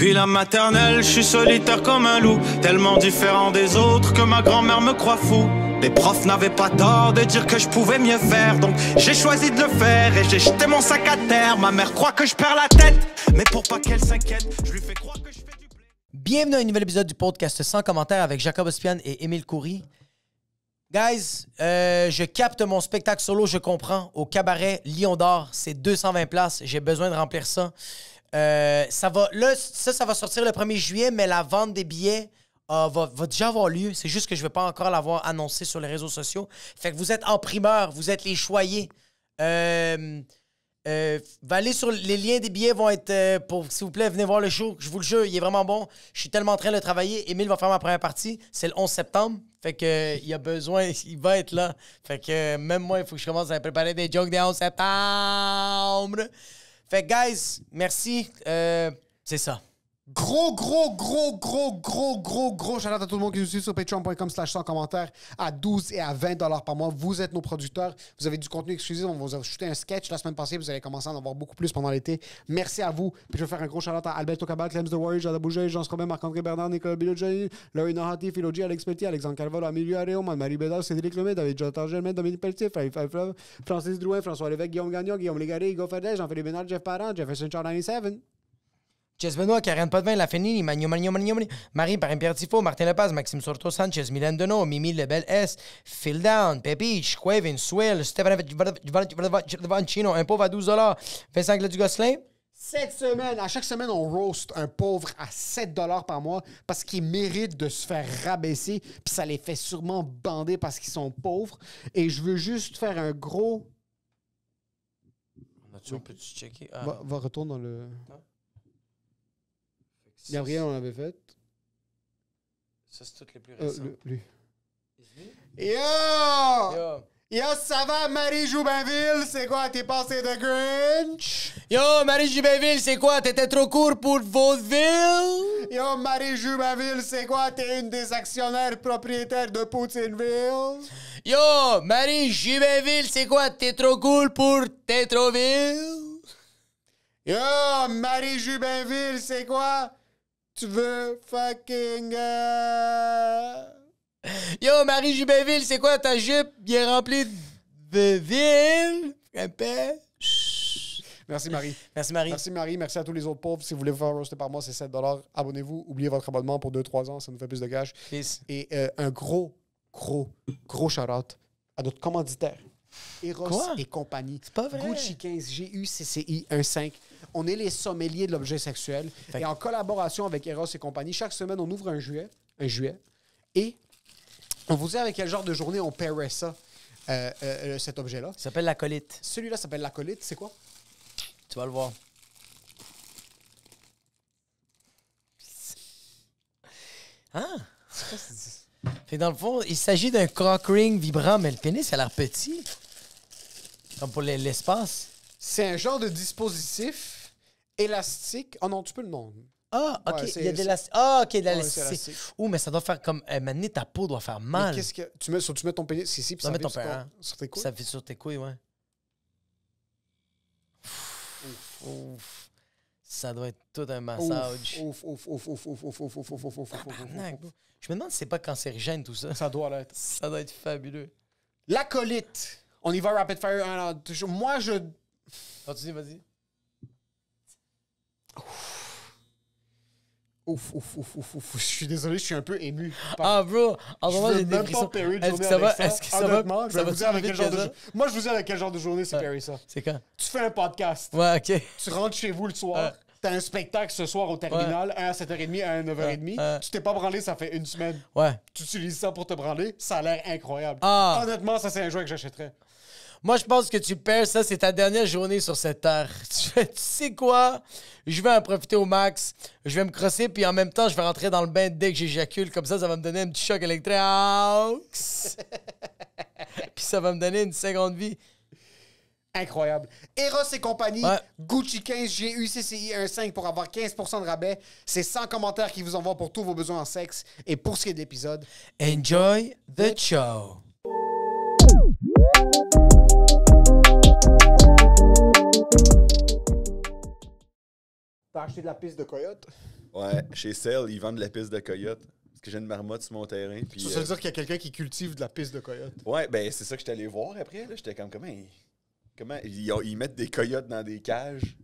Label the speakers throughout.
Speaker 1: Depuis la maternelle, je suis solitaire comme un loup, tellement différent des autres que ma grand-mère me croit fou. Les profs n'avaient pas tort de dire que je pouvais mieux faire, donc j'ai choisi de le faire et j'ai jeté mon sac à terre. Ma mère croit que je perds la tête, mais pour pas qu'elle s'inquiète, je lui fais croire que je fais du blé. Bienvenue à un nouvel épisode du podcast sans commentaires avec Jacob Ospian et Émile Coury. Guys, euh, je capte mon spectacle solo, je comprends, au cabaret Lyon d'Or. C'est 220 places, j'ai besoin de remplir ça. Euh, ça va, là, ça, va sortir le 1er juillet, mais la vente des billets euh, va, déjà avoir lieu. C'est juste que je ne vais pas encore l'avoir annoncé sur les réseaux sociaux. Fait que vous êtes en primeur, vous êtes les choyés. Euh, sur les liens des billets vont être pour s'il vous plaît venez voir le show je vous le jure il est vraiment bon je suis tellement en train de travailler Émile va faire ma première partie c'est le 11 septembre fait que il a besoin il va être là fait que même moi il faut que je commence à préparer des jokes des 11 septembre fait guys, merci. Euh, c'est ça.
Speaker 2: Gros, gros, gros, gros, gros, gros, gros shout à tout le monde qui nous suit sur patreon.com slash sans commentaire à 12 et à 20 dollars par mois. Vous êtes nos producteurs. Vous avez du contenu exclusif. On vous a shooté un sketch la semaine passée. Vous allez commencer à en avoir beaucoup plus pendant l'été. Merci à vous. Puis je vais faire un gros shout à Alberto Cabal, Clems The Warrior, Jada Bougé, Jean Scrobin, Marc-André Bernard, Nicolas Bilogeni, Laurie Narati, Philogie, Alex Petit, Alexandre Carvalho, Amélie Areo, Marie Bédard, Cédric Lemay, David Jonathan Germain, Dominique Pelletier, Francis Drouin, François Lévesque, Guillaume Gagnon, Guillaume Légaré, Hugo Jean-Philippe Bénard, Jeff Parent, Jefferson Charles Seven. Jess Benoit, Karen
Speaker 1: Potvin, La Fénine, Magno Magno Magno Marie par Pierre Tifo, Martin Lepaz, Maxime Sorto Sanchez, Milan Deneau, Mimi Lebel S, Phil Down, Pepich, Quavin, Swell, Stéphane Vancino, un pauvre à 12 Vincent Gosselin.
Speaker 2: Cette semaine, à chaque semaine, on roast un pauvre à 7 par mois parce qu'il mérite de se faire rabaisser, puis ça les fait sûrement bander parce qu'ils sont pauvres. Et je veux juste faire un gros.
Speaker 1: On a-tu, un checker? Ah, va, retourner
Speaker 2: dans le. Gabriel on l'avait fait.
Speaker 1: Ça, c'est toutes les plus euh, récentes.
Speaker 2: Yo! Yo! Yo, ça va, Marie Joubainville? C'est quoi? T'es passé de Grinch? Yo, Marie Joubainville, c'est quoi? T'étais trop court pour Vaudeville? Yo, Marie Joubainville, c'est quoi? T'es une des actionnaires propriétaires de Poutineville? Yo, Marie Joubainville, c'est quoi? T'es trop cool pour Tétroville? Yo, Marie Jubinville, c'est quoi? tu veux fucking. Euh. Yo, Marie Jubéville, c'est quoi ta jupe bien remplie de ville? Merci Marie. Merci Marie. Merci Marie. Merci à tous les autres pauvres. Si vous voulez vous faire roaster par mois, c'est 7 Abonnez-vous. Oubliez votre abonnement pour 2-3 ans. Ça nous fait plus de cash. Et euh, un gros, gros, gros charotte à notre commanditaire. Eros et compagnie. C'est pas vrai. Gucci 15, 1 15. On est les sommeliers de l'objet sexuel. et en collaboration avec Eros et compagnie, chaque semaine, on ouvre un juillet. Un juillet. Et on vous dit avec quel genre de journée on paierait ça, euh, euh, cet objet-là. Ça s'appelle l'acolyte. Celui-là s'appelle l'acolyte. C'est quoi? Tu vas le voir.
Speaker 1: Hein? C'est dans le fond, il s'agit d'un cock ring vibrant, mais le pénis, a l'air petit.
Speaker 2: Comme pour l'espace. C'est un genre de dispositif élastique. Oh non, tu peux le nommer. Ah, ok. il y a de l'élastique. Ah, ok, de l'élastique.
Speaker 1: mais ça doit faire comme. maintenant, ta peau doit faire mal. Qu'est-ce que.
Speaker 2: Tu mets, sur, tu mets ton pénis ici, puis ça ton sur, sur tes couilles. Ça vit sur tes couilles, ouais.
Speaker 1: Ouf. Ouf. Ça doit être tout un massage.
Speaker 2: Ouf, ouf, ouf, ouf, ouf, ouf, ouf, ouf, ouf, ouf, ouf, ouf,
Speaker 1: Je me demande si c'est pas cancérigène tout ça. Ça doit l'être.
Speaker 2: Ça doit être fabuleux. colite On y va rapid fire. Moi, je vas-y. Ouf, ouf, ouf, ouf, ouf. Je suis désolé, je suis un peu ému. Ah, bro, en ce j'ai Est-ce que ça va? Est-ce que ça va? avec quel genre de Moi, je vous dis avec quel genre de journée c'est Perry ça. C'est quand? Tu fais un podcast. Ouais, ok. Tu rentres chez vous le soir. T'as un spectacle ce soir au terminal, à 7h30, à 9h30. Tu t'es pas branlé, ça fait une semaine. Ouais. Tu utilises ça pour te branler, ça a l'air incroyable. Ah. Honnêtement, ça, c'est un jouet que j'achèterais.
Speaker 1: Moi, je pense que tu perds. Ça, c'est ta dernière journée sur cette terre. Tu, sais quoi? Je vais en profiter au max. Je vais me crosser, puis en même temps, je vais rentrer dans le bain dès que j'éjacule. Comme ça, ça va me donner un petit choc électrique.
Speaker 2: puis ça va me donner une seconde vie. Incroyable. Eros et compagnie, Gucci 15, GUCCI 15 pour avoir 15% de rabais. C'est 100 commentaires qui vous envoient pour tous vos besoins en sexe. Et pour ce qui est de l'épisode, enjoy the show.
Speaker 3: T'as acheté de la piste de coyote? Ouais, chez Cell, ils vendent de la piste de coyote. Parce que j'ai une marmotte sur mon terrain. Puis, ça veut euh, dire
Speaker 2: qu'il y a quelqu'un qui cultive de la piste de coyote.
Speaker 3: Ouais, ben c'est ça que j'étais allé voir après. J'étais comme, comment, ils... comment mettent des coyotes dans des cages.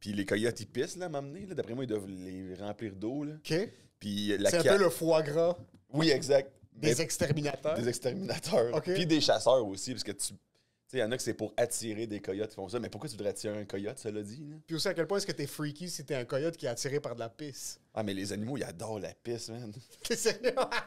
Speaker 3: Puis les coyotes, ils pissent, là, m'amener. D'après moi, ils doivent les remplir d'eau. Là. OK. Puis euh, la C'est un peu le
Speaker 2: foie gras. Oui, exact. Des exterminateurs. Des exterminateurs. Puis des
Speaker 3: chasseurs aussi, parce que tu il y en a que c'est pour attirer des coyotes qui
Speaker 2: font ça. Mais pourquoi tu voudrais attirer un coyote, cela dit? Puis aussi, à quel point est-ce que t'es freaky si t'es un coyote qui est attiré par de la pisse? Ah, mais les animaux, ils adorent la pisse, man. T'es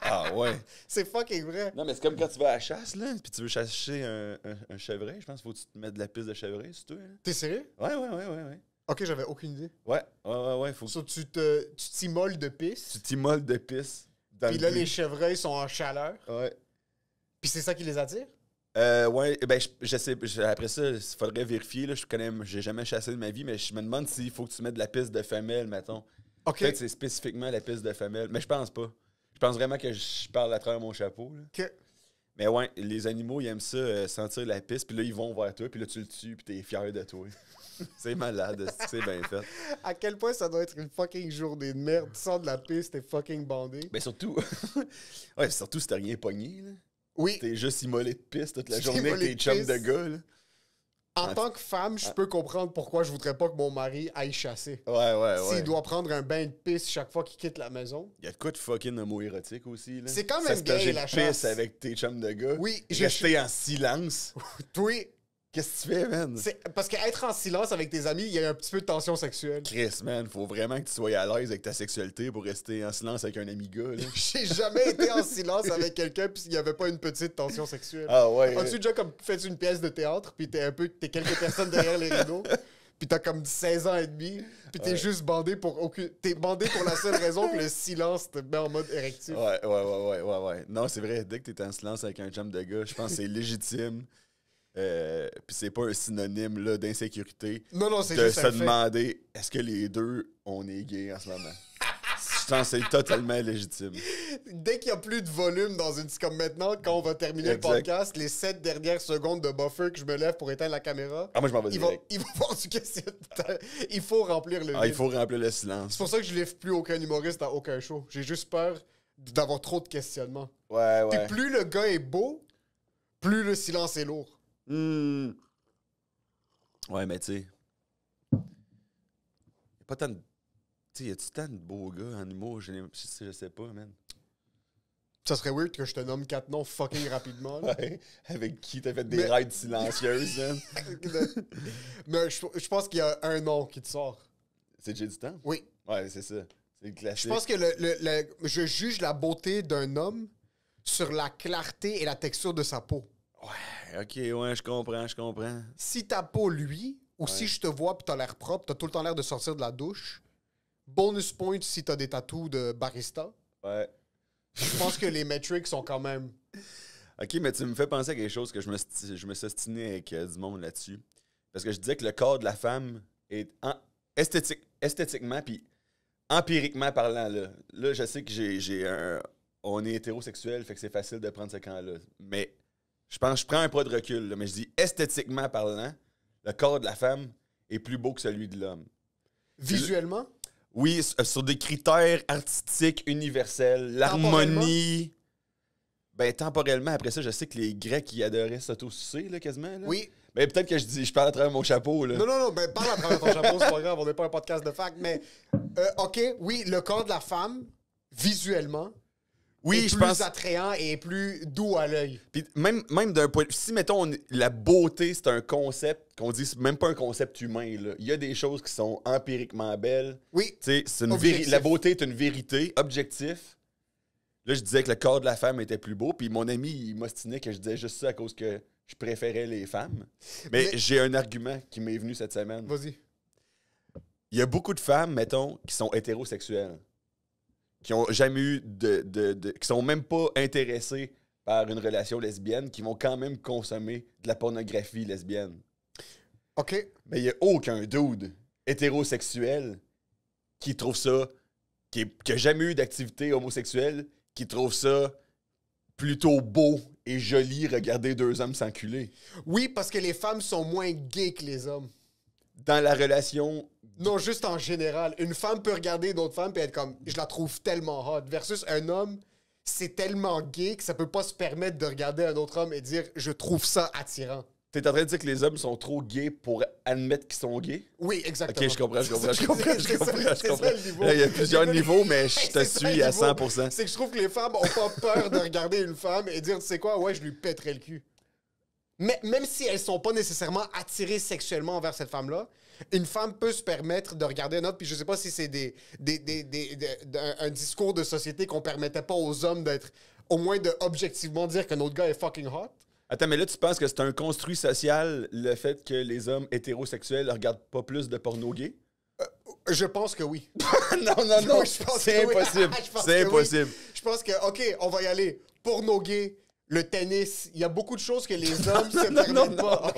Speaker 2: ah ouais. C'est fucking vrai.
Speaker 3: Non, mais c'est comme quand tu vas à la chasse, là, puis tu veux chasser un, un, chevreuil. Je pense qu'il faut que tu te mettes de la pisse de chevreuil, c'est tout
Speaker 2: T'es sérieux? Ouais, ouais, ouais, ouais. ouais. Ok, j'avais aucune idée.
Speaker 3: Ouais, ouais, ouais. ouais faut... tu te,
Speaker 2: tu de pisse. Tu
Speaker 3: t'immoles de pisse. Puis là, les
Speaker 2: chevreuils sont en chaleur. Ouais. Puis c'est ça qui les attire?
Speaker 3: Euh, ouais, eh ben, je, sais, après ça, il faudrait vérifier. Là, je connais, j'ai jamais chassé de ma vie, mais je me demande s'il faut que tu mettes de la piste de femelle, mettons. OK. Peut-être c'est spécifiquement la piste de femelle, mais je pense pas. Je pense vraiment que je parle à travers mon chapeau. Mais ouais, les animaux, ils aiment ça, euh, sentir la piste, puis là, ils vont vers toi, puis là, tu le tues, puis t'es fier de toi. c'est malade, c'est bien fait.
Speaker 2: À quel point ça doit être une fucking journée de merde. Tu sors de la piste, t'es fucking bandé. Mais
Speaker 3: ben, surtout, ouais, surtout si rien pogné, là. Oui. T'es juste immolé de pisse toute la journée avec tes chums de gars, En ah, tant que
Speaker 2: femme, je ah. peux comprendre pourquoi je voudrais pas que mon mari aille chasser. Ouais, ouais, ouais. S'il doit prendre un bain de pisse chaque fois qu'il quitte la maison.
Speaker 3: Il y a de quoi de fucking homo-érotique aussi, là. C'est quand même gay, la chasse. pisse avec
Speaker 2: tes chums de gars. Oui. j'ai... en silence. oui. Qu'est-ce que tu fais, man? Parce qu'être en silence avec tes amis, il y a un petit peu de tension sexuelle. Chris, man, faut vraiment que tu sois à l'aise avec ta
Speaker 3: sexualité pour rester en silence avec un ami gars.
Speaker 2: J'ai jamais été en silence avec quelqu'un puisqu'il il n'y avait pas une petite tension sexuelle. Ah ouais. As-tu déjà comme fait une pièce de théâtre puis t'es un peu t'es quelques personnes derrière les rideaux? Puis t'as comme 16 ans et demi, puis t'es juste bandé pour aucune. T'es bandé pour la seule raison que le silence te met en mode érectif. Ouais,
Speaker 3: ouais, ouais, ouais, ouais, ouais. Non, c'est vrai, dès que t'es en silence avec un chum de gars, je pense que c'est légitime pis euh, puis c'est pas un synonyme là, d'insécurité. Non, non, c'est De se demander est-ce que les deux, on est gay en ce moment. Je pense que c'est totalement légitime.
Speaker 2: Dès qu'il y a plus de volume dans une. Comme maintenant, quand on va terminer le podcast, les sept dernières secondes de buffer que je me lève pour éteindre la caméra, Ah, moi, je m'en vais du Il faut remplir le. Ah, il faut
Speaker 3: remplir le silence C'est pour
Speaker 2: ça que je lève plus aucun humoriste à aucun show. J'ai juste peur d'avoir trop de questionnements.
Speaker 3: Ouais, ouais. plus
Speaker 2: le gars est beau, plus le silence est lourd. Hum... Ouais, mais tu sais. Pas tant de. Tu sais, y tu tant de
Speaker 3: beaux gars en humour? Je, je sais pas, man.
Speaker 2: Ça serait weird que je te nomme quatre noms fucking rapidement.
Speaker 3: avec qui t'as fait des raids rides silencieuses,
Speaker 2: mais je, pense qu'il y a un nom qui te sort. C'est J'ai Oui. Ouais, c'est ça. C'est le classique. Je pense que je juge la beauté d'un homme sur la clarté et la texture de sa peau. Ouais.
Speaker 3: OK, ouais, je comprends, je comprends.
Speaker 2: Si t'as pas lui, ou si je te vois pis t'as l'air propre, t'as tout le temps l'air de sortir de la douche. Bonus point si t'as des tatous de barista. Ouais. Je pense que les metrics sont quand même.
Speaker 3: OK, mais tu me fais penser à quelque chose que je me, je me avec euh, du monde là-dessus. Parce que je disais que le corps de la femme est esthétique, esthétiquement, puis empiriquement parlant. Là, là je sais que j'ai un. On est hétérosexuel, fait que c'est facile de prendre ce camp-là. Mais je pense, je prends un pas de recul, mais je dis esthétiquement parlant, le corps de la femme est plus beau que celui de l'homme. Visuellement? Oui, euh, sur des critères artistiques universels, l'harmonie. Ben, temporellement, après ça, je sais que les Grecs, ils adoraient s'autosucer, là, quasiment. Oui. Mais peut-être que je dis, je parle à travers mon chapeau, Non, non, non,
Speaker 2: ben, parle à travers ton chapeau, c'est pas grave, on n'est pas un podcast de fac. mais, euh, OK, oui, le corps de la femme, visuellement, oui, est je plus attrayant et plus doux
Speaker 3: à l'œil. Puis même, même d'un point si mettons la beauté, c'est un concept qu'on dit, même pas un concept humain. Là. Il y a des choses qui sont empiriquement belles. Oui. C'est une la beauté est une vérité, objectif. Là, je disais que le corps de la femme était plus beau, puis mon ami, il m'ostinait que je disais juste ça à cause que je préférais les femmes. Mais... j'ai un argument qui m'est venu cette semaine. Vas-y. Il y a beaucoup de femmes, mettons, qui sont hétérosexuelles qui ont jamais eu de, qui sont même pas intéressés par une relation lesbienne, qui vont quand même consommer de la pornographie lesbienne. OK. Mais il n'y a aucun dude hétérosexuel qui trouve ça, qui n'a jamais eu d'activité homosexuelle, qui trouve ça plutôt beau
Speaker 2: et joli regarder deux hommes s'enculer. Oui, parce que les femmes sont moins gays que les hommes dans la relation. Non, juste en général. Une femme peut regarder d'autres femmes et être comme, je la trouve tellement hot. Versus un homme, c'est tellement gay que ça peut pas se permettre de regarder un autre homme et dire, je trouve ça attirant.
Speaker 3: T'es en train de dire que les hommes sont trop gays pour admettre qu'ils sont gays?
Speaker 2: Oui, exactement. Ok, je
Speaker 3: comprends, je comprends, je comprends, je comprends. Ça, le niveau. il y a plusieurs niveaux, mais je te suis à 100%. C'est
Speaker 2: que je trouve que les femmes ont pas peur de regarder une femme et dire, tu sais quoi, ouais, je lui pèterai le cul même si elles sont pas nécessairement attirées sexuellement envers cette femme-là, une femme peut se permettre de regarder un autre. Puis je sais pas si c'est des, des, des, des, un, discours de société qu'on permettait pas aux hommes d'être, au moins de objectivement dire qu'un autre gars est fucking hot.
Speaker 3: Attends, mais là, tu penses que c'est un construit social le fait que les hommes hétérosexuels ne regardent pas plus de porno gay?
Speaker 2: Euh, je pense que oui. non, non, non, je pense c'est impossible. c'est impossible. Je pense que, OK, on va y aller. Porno gay, le tennis. Il y a beaucoup de choses que les hommes ne se pas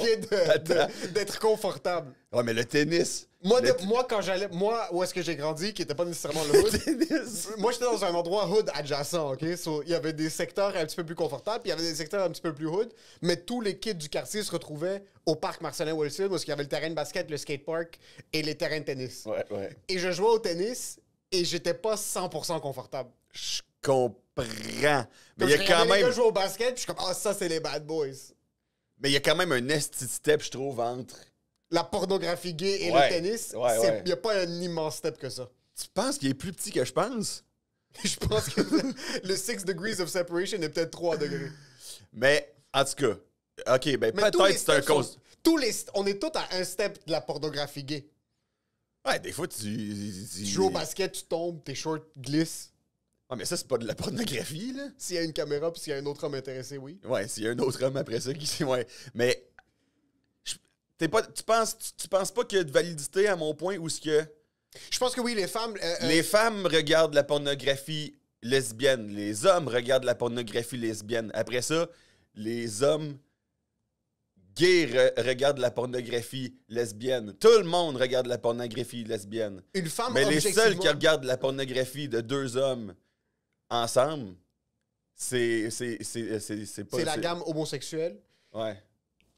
Speaker 2: d'être confortable. Ouais, mais le tennis. Moi, moi quand j'allais. Moi, où est-ce que j'ai grandi, qui n'était pas nécessairement le hood. Moi, j'étais dans un endroit hood adjacent, OK? il y avait des secteurs un petit peu plus confortables, puis il y avait des secteurs un petit peu plus hood, mais tous les kids du quartier se retrouvaient au parc Marcelin-Wilson, où il y avait le terrain de basket, le skatepark et les terrains de tennis. Ouais, ouais. Et je jouais au tennis et j'étais pas 100% confortable. Je
Speaker 3: comprends mais il y a quand même. Je au
Speaker 2: basket, je suis comme, ah, ça, c'est les bad boys. Mais il y a quand même un esti step, je trouve, entre. La pornographie gay et le tennis, il n'y a pas un immense step que ça. Tu penses qu'il est plus petit que je pense? je pense que le 6 degrees of separation est peut-être trois degrés.
Speaker 3: Mais, en tout cas, OK, ben peut-être c'est un cause.
Speaker 2: tous on est tous à un step de la pornographie gay. Ouais, des fois, tu. Tu, tu joues au basket, tu tombes, tes shorts glissent. Ah, mais ça, c'est pas de la pornographie, là. S'il y a une caméra puis s'il y a un autre homme intéressé, oui.
Speaker 3: Ouais, s'il y a un autre homme après ça qui. Ouais. Mais. T'es pas, tu, penses, tu, penses pas qu'il y a de validité à mon point ou ce que. Je pense que oui, les femmes. Euh, euh, les femmes regardent la pornographie lesbienne. Les hommes regardent la pornographie lesbienne. Après ça, les hommes gays regardent la pornographie lesbienne. Tout le monde regarde la pornographie lesbienne. Une femme Mais les seuls qui regardent la pornographie de deux hommes, ensemble, c'est. C'est la gamme
Speaker 2: homosexuelle. Ouais.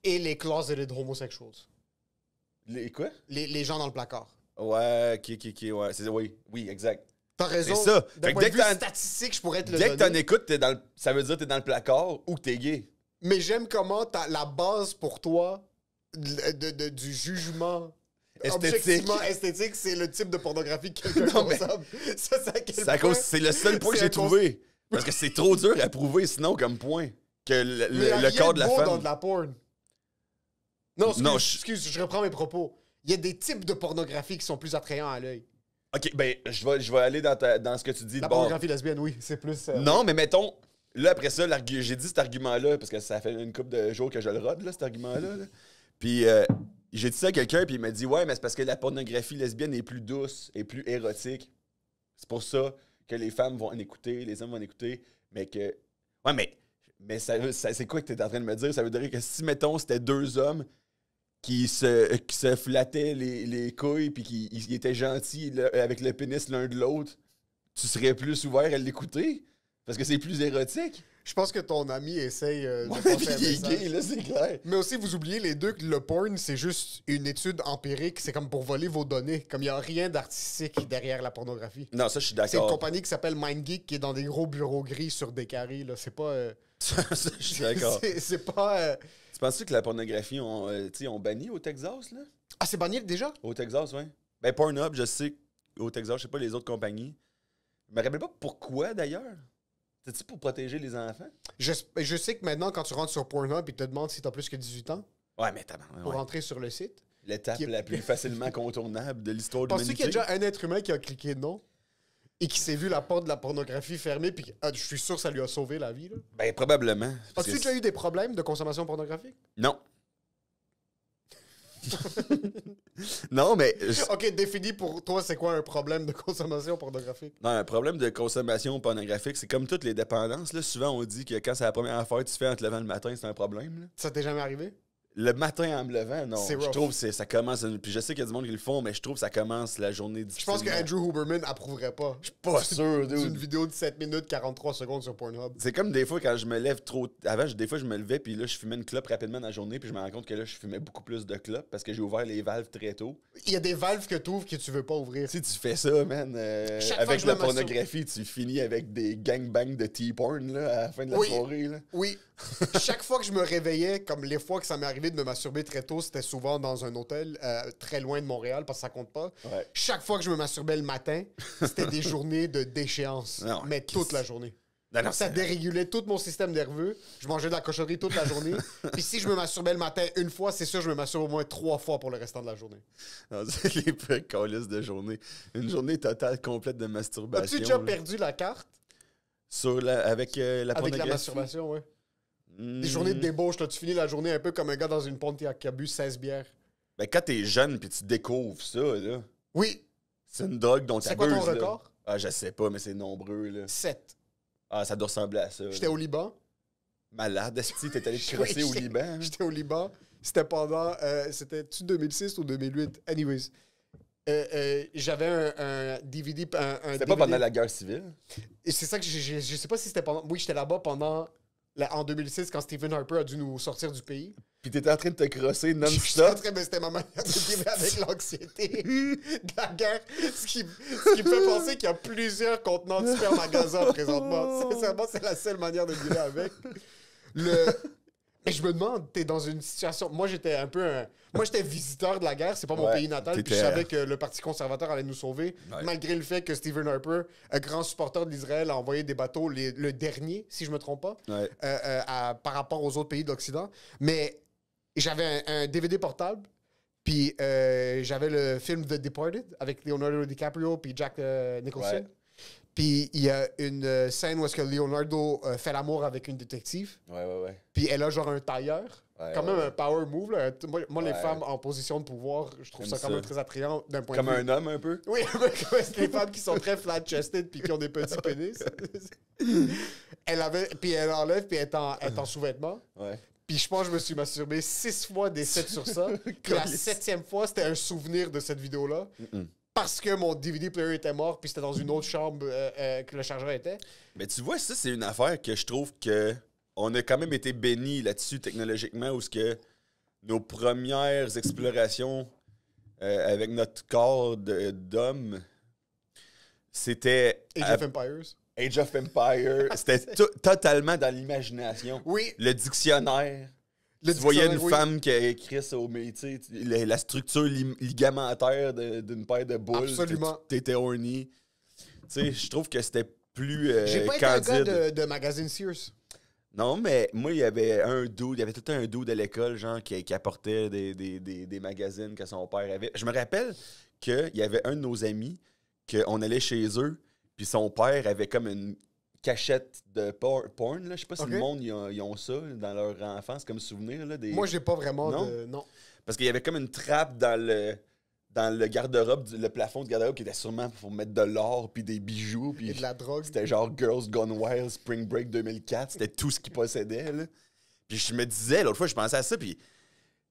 Speaker 2: Et les closeted homosexuals. Les quoi? Les, les gens dans le placard.
Speaker 3: Ouais, qui, qui, qui, ouais. Oui, oui, exact. T'as raison. C'est ça. que dès que
Speaker 2: statistique, je pourrais te le Dès que t'en écoutes,
Speaker 3: es dans ça veut dire que t'es dans le placard ou que
Speaker 2: t'es gay. Mais j'aime comment t'as la base pour toi de, de, du jugement esthétique. esthétique, c'est le type de pornographie que quelqu'un consomme. Ça, c'est le seul point que j'ai trouvé.
Speaker 3: Parce que c'est trop dur à prouver, sinon, comme point, que le, corps de la femme. de la
Speaker 2: porn. Non, excuse, je... reprends mes propos. Il y a des types de pornographie qui sont plus attrayants à l'œil.
Speaker 3: Ok, ben, je vais, je vais aller dans, dans ce que tu dis. La pornographie
Speaker 2: lesbienne, oui, c'est plus. Euh, non, mais
Speaker 3: mettons, là, après ça, j'ai dit cet argument-là, parce que ça fait une couple de jours que je le rode, là, cet argument-là. Puis, euh, j'ai dit ça à quelqu'un, puis il m'a dit Ouais, mais c'est parce que la pornographie lesbienne est plus douce et plus érotique. C'est pour ça que les femmes vont en écouter, les hommes vont en écouter, mais que. Ouais, mais, mais ça, c'est quoi que tu es en train de me dire Ça veut dire que si, mettons, c'était deux hommes qui se, qui flattaient les, les couilles, puis qui étaient gentils avec le pénis l'un de l'autre,
Speaker 2: tu serais plus ouvert à l'écouter parce que c'est plus érotique. Je pense que ton ami essaye euh, de faire un c'est clair. Mais aussi, vous oubliez les deux que le porn, c'est juste une étude empirique. C'est comme pour voler vos données. Comme il n'y a rien d'artistique derrière la pornographie. Non, ça, je suis
Speaker 3: d'accord. C'est une compagnie
Speaker 2: qui s'appelle MindGeek qui est dans des gros bureaux gris sur des carrés. Là. C'est pas... Euh,
Speaker 3: je suis d'accord. c'est, pas... Euh, tu penses-tu que la pornographie, on, on banni au Texas, là? Ah, c'est banni déjà? Au Texas, oui. Ben, Pornhub, je sais, au Texas, je sais pas les autres compagnies.
Speaker 2: Je me rappelle pas pourquoi, d'ailleurs. C'est-tu pour protéger les enfants? Ben, je, sais que maintenant, quand tu rentres sur Pornhub, ils te demandes si tu as plus que 18 ans.
Speaker 3: Ouais, mais Pour rentrer
Speaker 2: sur le site.
Speaker 3: L'étape la plus facilement contournable de l'histoire de l'humanité. Penses-tu qu'il y a
Speaker 2: déjà un être humain qui a cliqué non? et qui s'est vu la porte de la pornographie fermée, puis ah, je suis sûr que ça lui a sauvé la vie. Là.
Speaker 3: Ben, probablement. As-tu déjà eu
Speaker 2: des problèmes de consommation pornographique?
Speaker 3: Non. non, mais.
Speaker 2: Ok, définis pour toi, c'est quoi un problème de consommation pornographique?
Speaker 3: Non, un problème de consommation pornographique, c'est comme toutes les dépendances. Là, souvent, on dit que quand c'est la première affaire que tu fais en te levant le matin, c'est un problème. Ça t'est jamais arrivé? le matin en me levant, non. Je trouve que ça commence. Puis je sais qu'il y a du monde qui le font, mais je trouve que ça commence la journée difficile.
Speaker 2: Je pense que Andrew Huberman approuverait pas. Je suis pas sûr, Une vidéo de 7 minutes 43 secondes sur Pornhub.
Speaker 3: C'est comme des fois quand je me lève trop. Avant, des fois, je me levais, puis là, je fumais une clope rapidement dans la journée, puis je me rends compte que là, je fumais beaucoup plus de clopes parce que j'ai ouvert les valves très tôt.
Speaker 2: Il y a des valves que tu ouvres que tu veux pas ouvrir. Si tu fais ça, man, euh, avec la pornographie,
Speaker 3: tu finis avec des gangbangs de T-porn là à la fin de la soirée.
Speaker 2: Là. Oui. Chaque fois que je me réveillais, comme les fois que ça m'est arrivé, de me masturber très tôt, c'était souvent dans un hôtel euh, très loin de Montréal parce que ça compte pas. Chaque fois que je me masturbais le matin, c'était des journées de déchéance, ah mais toute la journée. ça dérégulait tout mon système nerveux. Je mangeais de la cochonnerie toute la journée. Puis si je me masturbais le matin une fois, c'est sûr, je me masturbe au moins trois fois pour le restant de la journée.
Speaker 3: C'est les de journée. Une journée totale complète de masturbation. As-tu déjà perdu la carte? Sur la, avec euh, la Avec la masturbation, oui. Des journées de
Speaker 2: débauche, là, tu finis la journée un peu comme un gars dans une ponte qui a bu 16 bières.
Speaker 3: ben, quand t'es jeune puis tu découvres ça, là. Oui. C'est une drogue dont tu C'est quoi ton record? Ah, je sais pas, mais c'est nombreux, là. 7. Ah, ça doit ressembler à ça. J'étais au Liban. Malade, est-ce t'es allé te crosser au Liban? Hein?
Speaker 2: J'étais au Liban. C'était pendant. Euh, c'était-tu 2006 ou 2008? Anyways. Euh, euh, j'avais un, DVD. c'était pas pendant la guerre civile? C'est ça que je, je, je sais pas si c'était pendant. Oui, j'étais là-bas pendant en 2006 quand Stephen Harper a dû nous sortir du pays. Puis
Speaker 3: t'étais en train de te crosser non-stop.
Speaker 2: C'était ma manière de vivre avec l'anxiété de la guerre. Ce qui, ce qui me fait penser qu'il y a plusieurs contenants de super magasins présentement. Sincèrement, c'est la seule manière de vivre avec. Le, et je me demande, t'es dans une situation. Moi, j'étais un peu un. Moi, j'étais visiteur de la guerre, c'est pas mon pays natal. Puis je savais euh, que le Parti conservateur allait nous sauver, malgré le fait que Stephen Harper, un grand supporter de l'Israël, a envoyé des bateaux, le dernier, si je me trompe pas, euh, euh, par rapport aux autres pays de l'Occident. Mais j'avais un, DVD portable, puis j'avais le film The Departed avec Leonardo DiCaprio puis Jack Nicholson. Puis il y a une euh, scène où est-ce que Leonardo euh, fait l'amour avec une détective. Ouais, ouais, ouais. Puis elle a genre un tailleur. Ouais, quand même un power move. Là. Moi, les femmes en position de pouvoir, je trouve ça quand même très attrayant d'un point de vue. Comme un homme un peu? Oui, comme les femmes qui sont très flat-chested puis qui ont des petits pénis. elle avait, puis elle enlève puis elle est en, sous-vêtements. Puis je pense que je me suis masturbé six fois des sept sur ça. la septième fois, c'était un souvenir de cette vidéo-là parce que mon DVD player était mort, puis c'était dans une autre chambre euh, euh, que le chargeur était.
Speaker 3: Mais tu vois, ça, c'est une affaire que je trouve que on a quand même été béni là-dessus technologiquement, où que nos premières explorations euh, avec notre corps d'homme, c'était. Age of Empires. Age of Empires. c'était totalement dans l'imagination. Oui. Le dictionnaire tu voyais une femme qui a écrit ça au métier, la, structure ligamentaire d'une paire de boules. Absolument. T'étais horny. Tu sais, je trouve que c'était plus euh, J'ai pas été un gars
Speaker 2: de, magazine Sears.
Speaker 3: Non, mais moi, il y avait un dude, il y avait tout un doux de l'école, genre, qui, apportait des, des, magazines que son père avait. Je me rappelle qu'il y avait un de nos amis, qu'on allait chez eux, puis son père avait comme une cachette de porn. Je sais pas si le monde, ils ont, ça dans leur enfance comme souvenir. Là, des... Moi, j'ai pas vraiment non? Parce qu'il y avait comme une trappe dans le dans le garde-robe, le plafond de garde-robe qui était sûrement pour mettre de l'or puis des bijoux. Puis Et de la drogue. C'était genre Girls Gone Wild, Spring Break 2004. C'était tout ce qu'ils possédaient. Puis je me disais, l'autre fois, je pensais à ça, puis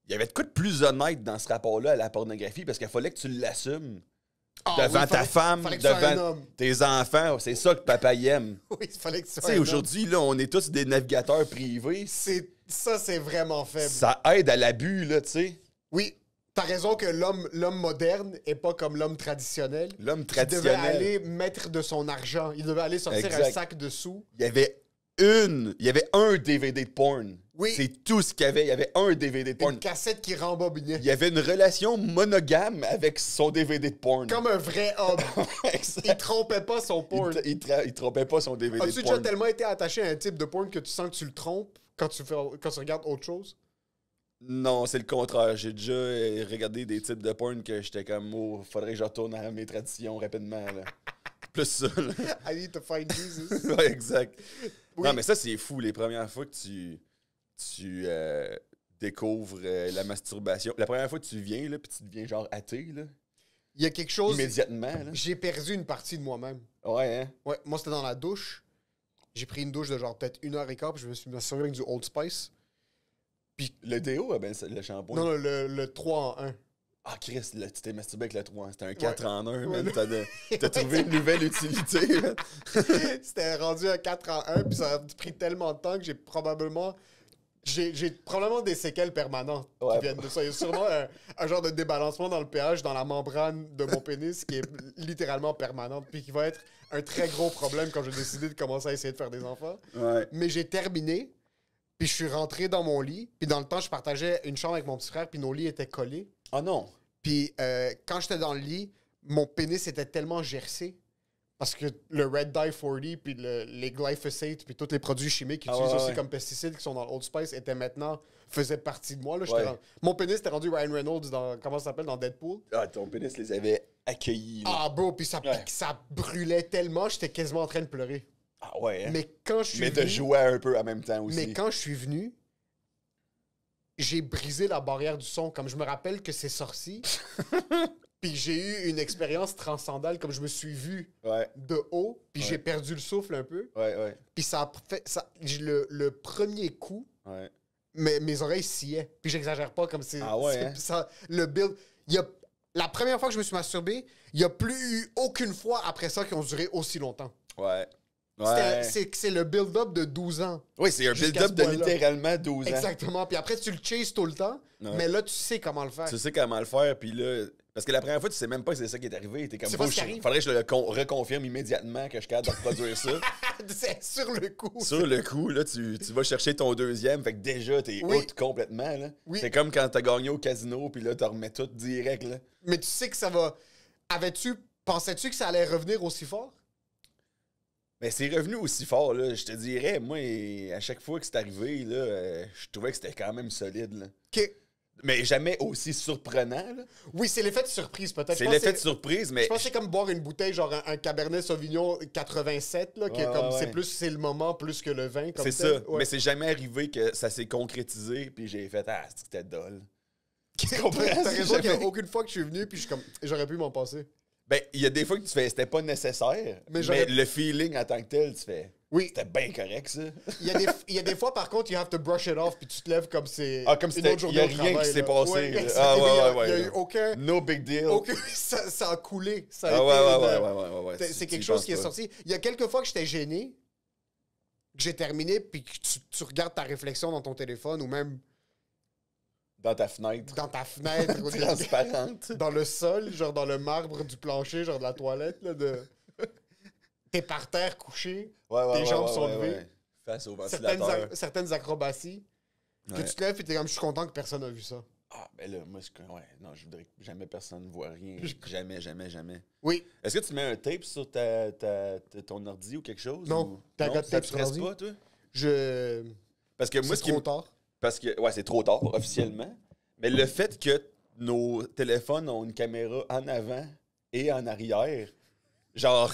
Speaker 3: il y avait de quoi de plus honnête dans ce rapport-là à la pornographie parce qu'il fallait que tu l'assumes.
Speaker 2: Ah devant ta femme, devant
Speaker 3: tes enfants. C'est ça que papa y aime.
Speaker 2: Oui, il fallait que tu sois. aujourd'hui,
Speaker 3: là, on est tous des navigateurs privés.
Speaker 2: ça, c'est vraiment faible.
Speaker 3: Ça aide à l'abus, là, tu sais.
Speaker 2: Oui. T'as raison que l'homme l'homme moderne est pas comme l'homme traditionnel. L'homme traditionnel. Il devait aller mettre de son argent. Il devait aller sortir un sac de sous.
Speaker 3: Il y avait une. Il y avait un DVD de porn. Oui. C'est tout ce qu'il y avait. Il y avait un DVD de porn. Une
Speaker 2: cassette qui rembobinait. Il y avait
Speaker 3: une relation monogame avec son DVD de porn. Comme
Speaker 2: un vrai homme.
Speaker 3: il trompait pas son porn. Il, trompait pas son DVD de porn. As-tu déjà tellement
Speaker 2: été attaché à un type de porn que tu sens que tu le trompes quand tu, fais, quand regardes autre chose?
Speaker 3: Non, c'est le contraire. J'ai déjà euh, regardé des types de porn que j'étais comme, oh, faudrait que je retourne à mes traditions rapidement. Plus ça.
Speaker 2: I need to find Jesus. exact. Non, mais ça,
Speaker 3: c'est fou. Les premières fois que tu, tu euh, découvres euh, la masturbation, la première fois que tu viens, là, puis tu
Speaker 2: deviens genre athée, là. Il y a quelque chose. Immédiatement, là. J'ai perdu une partie de moi-même. Ouais, hein? Ouais, moi, c'était dans la douche. J'ai pris une douche de genre peut-être une heure et quart, puis je me suis servi avec du Old Spice. Puis... Le déo, ben, le shampoing. Non, le, le 3 en 1.
Speaker 3: Ah, Chris, tu t'es masturbé avec le 3. Hein, c'était un 4 en 1, tu T'as, trouvé une nouvelle utilité,
Speaker 2: C'était rendu un 4 en 1, puis ça a pris tellement de temps que j'ai probablement. probablement des séquelles permanentes qui viennent de ça. Il y a sûrement un, genre de débalancement dans le pH, dans la membrane de mon pénis qui est littéralement permanente, puis qui va être un très gros problème quand je décidé de commencer à essayer de faire des enfants. Mais j'ai terminé, puis je suis rentré dans mon lit, puis dans le temps, je partageais une chambre avec mon petit frère, puis nos lits étaient collés. Ah non. Puis euh, quand j'étais dans le lit, mon pénis était tellement gercé parce que le Red Dye 40 puis le, les glyphosate puis tous les produits chimiques qu'ils ah utilisent aussi comme pesticides qui sont dans Old Spice étaient maintenant faisaient partie de moi mon pénis était rendu Ryan Reynolds dans comment ça s'appelle dans Deadpool.
Speaker 3: Ah ton pénis les avait accueillis.
Speaker 2: Ah bro puis ça brûlait tellement, j'étais quasiment en train de pleurer. Ah ouais. Hein? Mais quand je suis Mais de jouer un
Speaker 3: peu en même temps aussi. Mais quand je
Speaker 2: suis venu, j'ai brisé la barrière du son. Comme je me rappelle que c'est sorti. puis j'ai eu une expérience transcendale, comme je me suis vu de haut. Puis j'ai perdu le souffle un peu. puis ça fait. Ça, le, le, premier coup, mais mes oreilles sciaient. Puis j'exagère pas, comme c'est. Ah hein? ça, le build. Y la première fois que je me suis masturbé, il n'y a plus eu aucune fois après ça qui ont duré aussi longtemps.
Speaker 3: Ouais. C'est
Speaker 2: le build-up de 12 ans. Oui, c'est un build-up de littéralement 12 ans. Exactement. Puis après, tu le chases tout le temps, mais là, tu sais comment le faire. Tu
Speaker 3: sais comment le faire, puis là. Parce que la première fois, tu sais même pas que c'est ça qui est arrivé. Es comme, Il oh, faudrait que je le reconfirme immédiatement que je suis de reproduire ça.
Speaker 2: sur le coup. Sur le
Speaker 3: coup, là, tu, vas chercher ton deuxième. Fait que déjà, t'es oui. out complètement, là. C'est comme quand t'as gagné au casino, puis là, t'en remets tout direct,
Speaker 2: là. Mais tu sais que ça va. Avais-tu. Pensais-tu que ça allait revenir aussi fort?
Speaker 3: Mais c'est revenu aussi fort, là. Je te dirais, moi, à chaque fois que c'est arrivé, là, euh, je trouvais que c'était quand même solide, là. Mais jamais aussi surprenant,
Speaker 2: Oui, c'est l'effet de surprise, peut-être. C'est l'effet de surprise, mais... Je pense c'est comme boire une bouteille, genre un, Cabernet Sauvignon 87, là, qui est comme... C'est plus... C'est le moment plus que le vin, C'est ça. Mais c'est
Speaker 3: jamais arrivé que ça s'est concrétisé, puis j'ai fait « Ah, c'était dole. »
Speaker 2: T'as raison qu'il a aucune fois que je suis venu, puis j'aurais pu m'en passer.
Speaker 3: Ben, il y a des fois que tu fais, c'était pas nécessaire, mais, le feeling en tant que tel, tu fais. Oui. C'était bien correct, ça.
Speaker 2: Il y, a des, il y, a des, fois, par contre, you have to brush it off, puis tu te lèves comme c'est ah, comme une autre journée. Ah, il y a rien qui s'est passé. ah, ouais, ouais, ouais. Il n'y a eu aucun. No big deal. Aucun, ça, a coulé. Ça a ah, été, ouais, ouais, ouais, euh, C'est quelque chose qui est sorti. Il y a quelques fois que j'étais gêné, que j'ai terminé, puis que tu, regardes ta réflexion dans ton téléphone ou même dans ta fenêtre. Dans ta fenêtre. transparente. Dans le sol, genre dans le marbre du plancher, genre de la toilette, là, de... T'es par terre couché, tes jambes sont levées. Face au ventilateur. Certaines, acrobaties. Que tu te lèves et t'es comme, je suis content que personne n'a vu ça.
Speaker 3: Ah, ben là, moi, je, ouais, non, je voudrais que jamais personne ne voit rien. Jamais, jamais, jamais. Oui. Est-ce que tu mets un tape sur ta, ton ordi ou quelque chose? Non. Ou... T'as de tape sur pas, toi?
Speaker 2: Je...
Speaker 3: Parce que moi, ce qui, tard. Parce que, ouais, c'est trop tard officiellement. Mais le fait que nos téléphones ont une caméra en avant et en arrière, genre.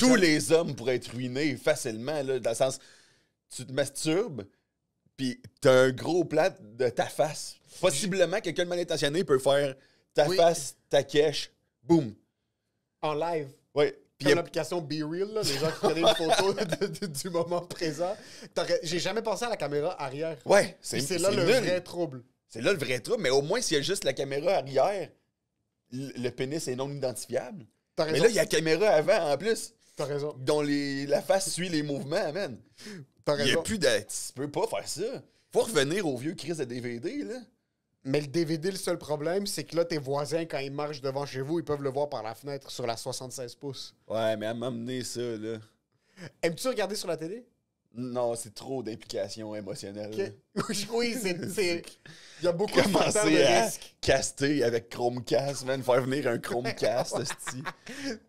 Speaker 3: Tous les hommes pourraient être ruinés facilement, là, dans le sens. Tu te masturbes, puis t'as un gros plat de ta face. Possiblement, quelqu'un de mal intentionné peut
Speaker 2: faire ta face,
Speaker 3: ta cache, boum. En live. Oui.
Speaker 2: Puis l'application Be les gens qui prenaient une photo du moment présent. J'ai jamais pensé à la caméra arrière. Ouais, c'est C'est là le vrai
Speaker 3: trouble. C'est là le vrai trouble, mais au moins, s'il y a juste la caméra arrière, le pénis est non identifiable. Mais là, il y a la caméra avant en plus. T'as raison. Dont les, la face suit les mouvements, man. T'as raison. Il n'y a plus d'être. Tu
Speaker 2: peux pas faire ça. Faut revenir aux vieux crises de DVD, là. Mais le DVD, le seul problème, c'est que là, tes voisins, quand ils marchent devant chez vous, ils peuvent le voir par la fenêtre sur la 76 pouces. Ouais,
Speaker 3: mais à m'amener ça, là. Aimes-tu regarder sur la télé? Non, c'est trop d'implications émotionnelles.
Speaker 2: oui, c'est. Il y a beaucoup de, à
Speaker 3: Caster avec Chromecast, man, faire venir un Chromecast, style.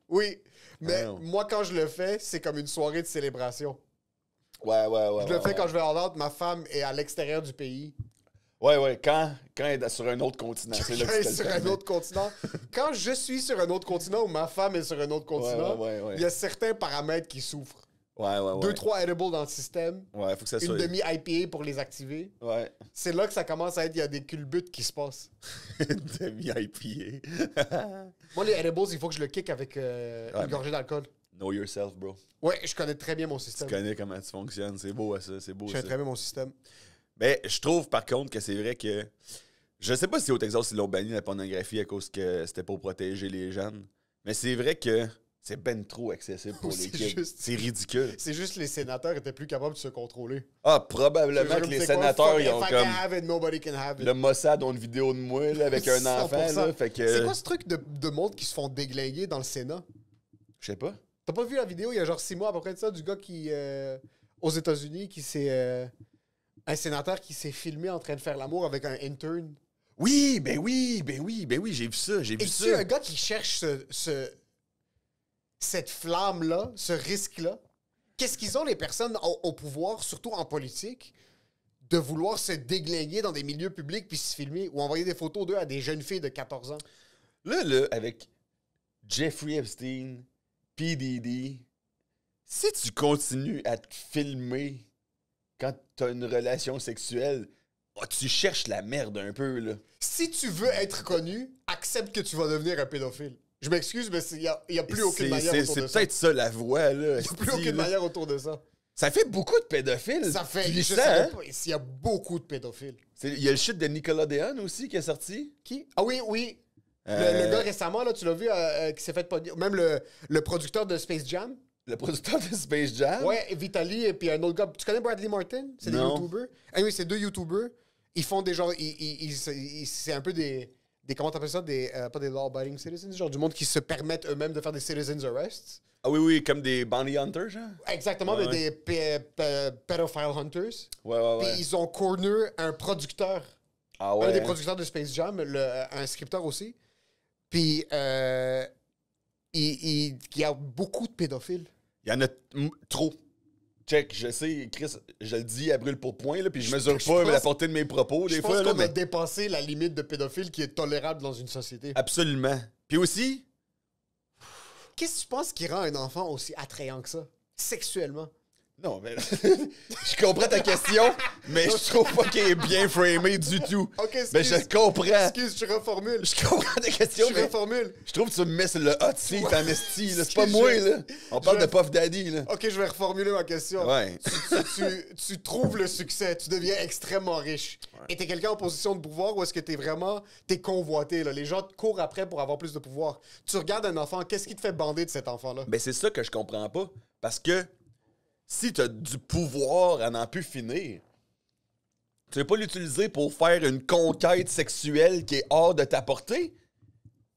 Speaker 2: Oui, mais moi, quand je le fais, c'est comme une soirée de célébration.
Speaker 3: Ouais, ouais, ouais. Je le fais quand je vais
Speaker 2: en ordre, ma femme est à l'extérieur du pays.
Speaker 3: Ouais, ouais, quand, quand elle est sur un autre continent. Quand elle est sur un autre
Speaker 2: continent. Quand je suis sur un autre continent ou ma femme est sur un autre continent, il y a certains paramètres qui souffrent.
Speaker 3: Ouais, ouais, ouais. Deux, trois
Speaker 2: edibles dans le système.
Speaker 3: Ouais, faut que ça soit... Une
Speaker 2: demi-IPA pour les activer. Ouais. C'est là que ça commence à être, il y a des culbutes qui se passent.
Speaker 3: Une demi-IPA.
Speaker 2: Moi, les edibles, il faut que je le kick avec euh, une gorgée d'alcool.
Speaker 3: Know yourself, bro.
Speaker 2: Ouais, je connais très bien mon système. Tu
Speaker 3: connais comment tu fonctionnes. C'est beau, ça. C'est beau, Je connais très bien mon système. Mais ben, je trouve par contre que c'est vrai que. Je sais pas si au Texas ils l'ont banni la pornographie à cause que c'était pour protéger les jeunes. Mais c'est vrai que c'est ben trop accessible pour les kids. Juste... C'est ridicule.
Speaker 2: C'est juste les sénateurs étaient plus capables de se contrôler. Ah, probablement que les sénateurs, ils ont comme... Le
Speaker 3: Mossad ont une vidéo de moi avec un enfant. que... C'est quoi ce
Speaker 2: truc de, monde qui se font déglinguer dans le Sénat? Je sais pas. T'as pas vu la vidéo il y a genre six mois à peu près de ça du gars qui... Euh, aux États-Unis qui s'est... Euh, un sénateur qui s'est filmé en train de faire l'amour avec un intern. Oui, ben oui,
Speaker 3: ben oui, ben oui, j'ai vu ça, j'ai vu ça. Es-tu un gars
Speaker 2: qui cherche ce, cette flamme-là, ce risque-là? Qu'est-ce qu'ils ont, les personnes au, au, pouvoir, surtout en politique, de vouloir se déglinguer dans des milieux publics puis se filmer ou envoyer des photos d'eux à des jeunes filles de 14 ans? Là, là, avec Jeffrey Epstein,
Speaker 3: PDD, si tu continues à te filmer quand t'as une relation sexuelle, oh, tu cherches la merde un peu,
Speaker 2: Si tu veux être connu, accepte que tu vas devenir un pédophile. Je m'excuse, mais il n'y a, plus aucune manière autour de ça. C'est peut-être
Speaker 3: ça la voie, Il n'y a plus aucune manière autour de ça. Ça fait beaucoup de pédophiles. Ça fait. Hein?
Speaker 2: Il y a beaucoup de pédophiles. Il y a le shit de Nicolas Deon aussi qui est sorti. Qui Ah oui, oui. Le, euh. gars récemment, là, tu l'as vu, euh, euh, qui s'est fait. Même le, producteur de Space Jam, le producteur de Space Jam? Ouais, Vitaly et puis un autre gars. Tu connais Bradley Martin? C'est des YouTubers. Ah oui, c'est deux YouTubers. Ils font des gens... c'est un peu des. des comment t'appelles ça? Des, euh, pas des law-abiding citizens, genre du monde qui se permettent eux-mêmes de faire des citizens arrests. Ah oui, oui, comme
Speaker 3: des bounty hunters,
Speaker 2: Exactement, des pedophile hunters. Ouais, ouais, ouais. ils ont corner un producteur. Ah ouais. Un des producteurs de Space Jam, le, un scripteur aussi. Puis, euh, il, il, il y a beaucoup
Speaker 3: de pédophiles. Il y en a trop. Check, je sais, Chris, je le dis à brûle pour point, là, puis je, mesure pas la portée de mes propos. Des je fois, pense qu'on mais...
Speaker 2: a la limite de pédophile qui est tolérable dans une société.
Speaker 3: Absolument. Puis
Speaker 2: aussi. Qu'est-ce que tu penses qui rend un enfant aussi attrayant que ça, sexuellement? Non, mais je comprends ta question, mais je trouve pas qu'elle est bien framée
Speaker 3: du tout. Ok, Mais je comprends. Excuse,
Speaker 2: je reformule. Je comprends ta question, je mais reformule. Je trouve que tu me mets le hot seat en C'est pas moi, là. On parle de Puff Daddy, là. Ok, je vais reformuler ma question. Ouais. Tu, trouves le succès, tu deviens extrêmement riche. Et t'es quelqu'un en position de pouvoir ou est-ce que t'es vraiment... T'es convoité, là. Les gens te courent après pour avoir plus de pouvoir. Tu regardes un enfant, qu'est-ce qui te fait bander de cet enfant-là? Mais
Speaker 3: ben, c'est ça que je comprends pas. Parce que si tu as du pouvoir à n'en plus finir, tu ne pas l'utiliser pour faire une conquête sexuelle qui est hors de ta portée,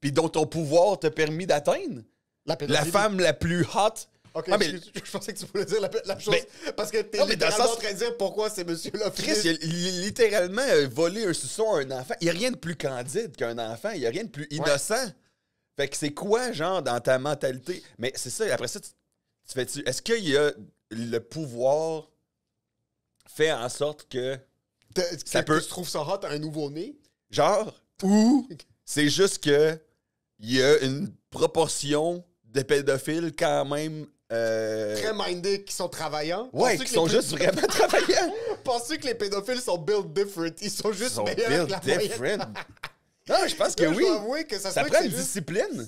Speaker 3: puis dont ton pouvoir t'a permis d'atteindre. La, femme la plus
Speaker 2: hot. Ok, ah, je, pensais que tu voulais dire la, chose. Ben, parce que t'es littéralement en train de dire pourquoi c'est monsieur-là.
Speaker 3: Chris, il littéralement volé un suçon à un enfant. Il n'y a rien de plus candide qu'un enfant. Il n'y a rien de plus innocent. Fait que c'est quoi, genre, dans ta mentalité? Mais c'est ça, après ça, tu, tu fais-tu. Est-ce qu'il y a le pouvoir fait en sorte que. Ça peut... Tu trouves ça hot à un nouveau-né? Genre, ou c'est juste que il y a une proportion de pédophiles quand même. Euh, Très
Speaker 2: mindés, qui sont travaillants. Ouais, qui sont juste vraiment travaillants. Pensez que les pédophiles sont built different. Ils sont juste meilleurs built la different. non, je pense que oui. Je que ça, serait prend une discipline.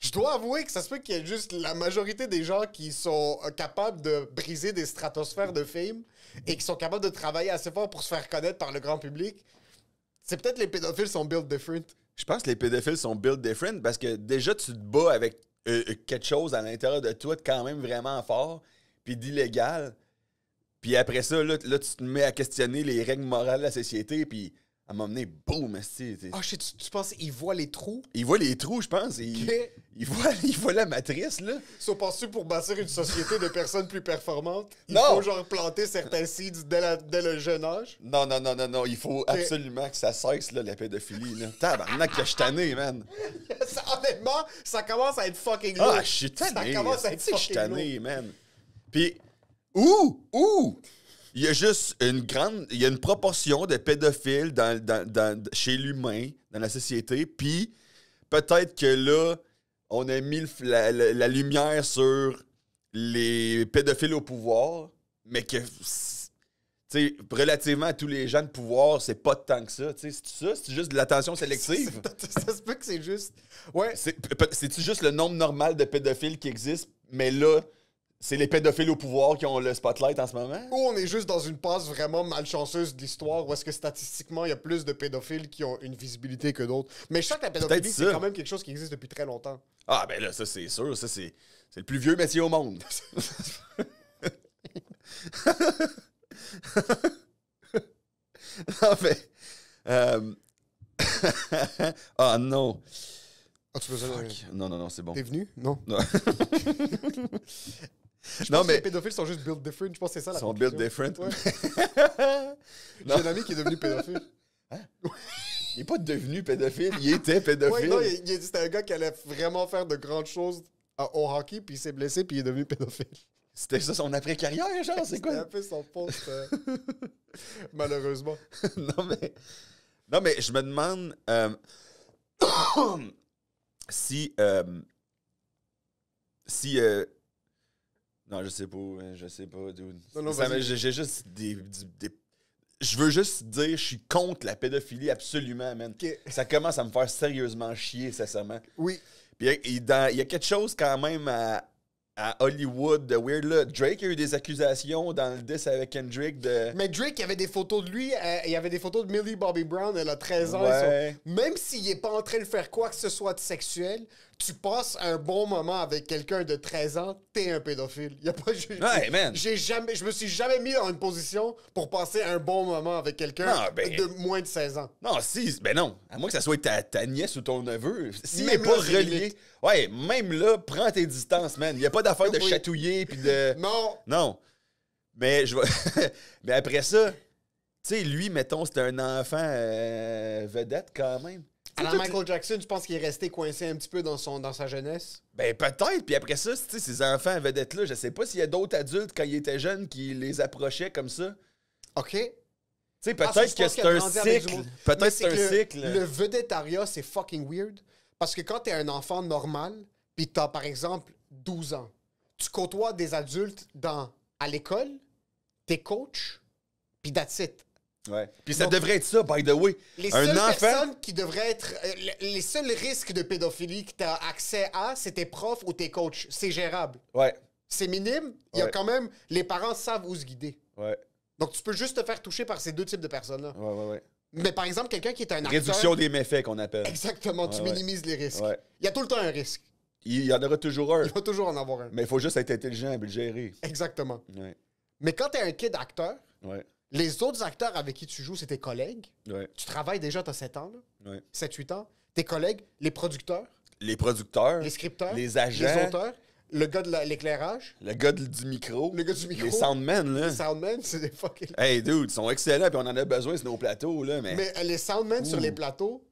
Speaker 2: Je dois avouer que ça se peut qu'il y a juste la majorité des gens qui sont euh, capables de briser des stratosphères de fame et qui sont capables de travailler assez fort pour se faire connaître par le grand public. C'est peut-être les pédophiles sont built different.
Speaker 3: Je pense que les pédophiles sont built different parce que déjà, tu te bats avec euh, euh, quelque chose à l'intérieur de toi de quand même vraiment fort, puis d'illégal. Puis après ça, là, tu te mets à questionner les règles morales de la société, puis à un moment donné, boum, Ah,
Speaker 2: tu, tu penses ils voient les trous? Ils voient les trous, je pense il voit, il la matrice, là. Sauf sont pour bâtir une société de personnes plus performantes, il faut genre planter certains seeds dès, le jeune âge?
Speaker 3: Non, non, non, non, non. Il faut absolument que ça cesse, là, la pédophilie, là. Tabarnak, que je man.
Speaker 2: honnêtement, ça commence à être fucking Ah, je suis Ça commence à être fucking
Speaker 3: man. Puis, ouh, ouh! Il y a juste une grande... Il y a une proportion de pédophiles chez l'humain, dans la société, puis peut-être que là on a mis la, lumière sur les pédophiles au pouvoir, mais que relativement à tous les gens de pouvoir, c'est pas tant que ça. C'est ça? C'est juste de l'attention sélective? ça se peut que c'est juste. Ouais. C'est-tu juste le nombre normal de pédophiles qui existent, mais là, c'est les pédophiles au pouvoir qui ont le spotlight en ce moment?
Speaker 2: Ou on est juste dans une passe vraiment malchanceuse de l'histoire où est-ce que statistiquement, il y a plus de pédophiles qui ont une visibilité que d'autres. Mais je sens que la pédophilie, c'est quand même quelque chose qui existe depuis très longtemps.
Speaker 3: Ah, ben là, ça, c'est sûr. Ça, c'est le plus vieux métier au monde. non, ah, ben, fait... Euh... ah, non. Ah, tu veux Non, non, non, c'est bon. T'es venu? Non. non.
Speaker 2: non, mais... les pédophiles sont juste built different. Je pense que c'est ça la Ils sont built different. J'ai un ami qui est devenu pédophile. Hein? Il n'est pas devenu pédophile, il était pédophile. non, il, c'était un gars qui allait vraiment faire de grandes choses au hockey, puis il s'est blessé, puis il est devenu pédophile. C'était ça son après-carrière, genre, c'est quoi? C'était un peu son poste, hein. malheureusement. non, mais...
Speaker 3: non, mais je me demande euh, si, euh, si euh, non, je sais pas, hein, je sais pas, j'ai juste des, je veux juste dire, je suis contre la pédophilie absolument, man. Ça commence à me faire sérieusement chier, sincèrement. Oui. Puis il y, a, y a quelque chose quand même à, Hollywood de weird là. Drake a eu des accusations dans le diss avec Kendrick de.
Speaker 2: Mais Drake, il y avait des photos de lui, euh, il y avait des photos de Millie Bobby Brown, elle a 13 ans. Même s'il n'est pas en train de faire quoi que ce soit de sexuel, tu passes un bon moment avec quelqu'un de 13 ans, t'es un pédophile. Y a pas, j'ai, jamais, je me suis jamais mis dans une position pour passer un bon moment avec quelqu'un ben- de moins de 16 ans.
Speaker 3: Non, si, ben non. À moins que ça soit ta, ta nièce ou ton neveu. S'il n'est pas relié. Ouais, même là, prends tes distances, man. n'y a pas d'affaire de chatouiller puis de. Non. Non. Mais je Mais après ça, tu sais, lui, mettons, c'est un enfant euh, vedette quand même. Alors, Michael
Speaker 2: Jackson, tu penses qu'il est resté coincé un petit peu dans, son, dans sa jeunesse.
Speaker 3: Ben, peut-être. Puis après ça, tu ses enfants avaient d'être là je sais pas s'il y a d'autres adultes, quand il était jeune, qui les approchaient comme ça.
Speaker 2: OK. Tu sais, ah, peut-être que c'est un cycle. Peut-être c'est le, vedettariat, c'est fucking weird. Parce que quand t'es un enfant normal, puis t'as, par exemple, 12 ans, tu côtoies des adultes dans, à l'école, t'es coach, puis that's it.
Speaker 3: Puis ça devrait être ça, by the way. Les un seules
Speaker 2: personnes qui devraient être. Euh, les seuls risques de pédophilie que tu as accès à, c'est tes profs ou tes coachs. C'est gérable. Ouais. C'est minime. Il y a quand même. Les parents savent où se guider. Donc tu peux juste te faire toucher par ces deux types de personnes-là. Ouais, ouais, ouais. Mais par exemple, quelqu'un qui est un acteur. Réduction des
Speaker 3: méfaits qu'on appelle.
Speaker 2: Exactement. Tu minimises les risques. Il y a tout le temps un risque. Il y en aura toujours un. Il va toujours en avoir un. Mais il faut juste être intelligent et le gérer. Exactement. Mais quand tu es un kid acteur. Ouais les autres acteurs avec qui tu joues, c'est tes collègues. Tu travailles déjà, tu as 7 ans, 7-8 ans. Tes collègues, les producteurs. Les producteurs. Les scripteurs. Les agents. Les auteurs. Le gars de l'éclairage. Le gars du micro. Le gars du micro. Les soundmen, là. Les soundmen, c'est des fucking.
Speaker 3: Hey, dude, ils sont excellents, puis on en a besoin sur nos plateaux, là. Mais, mais
Speaker 2: euh, les soundmen sur les plateaux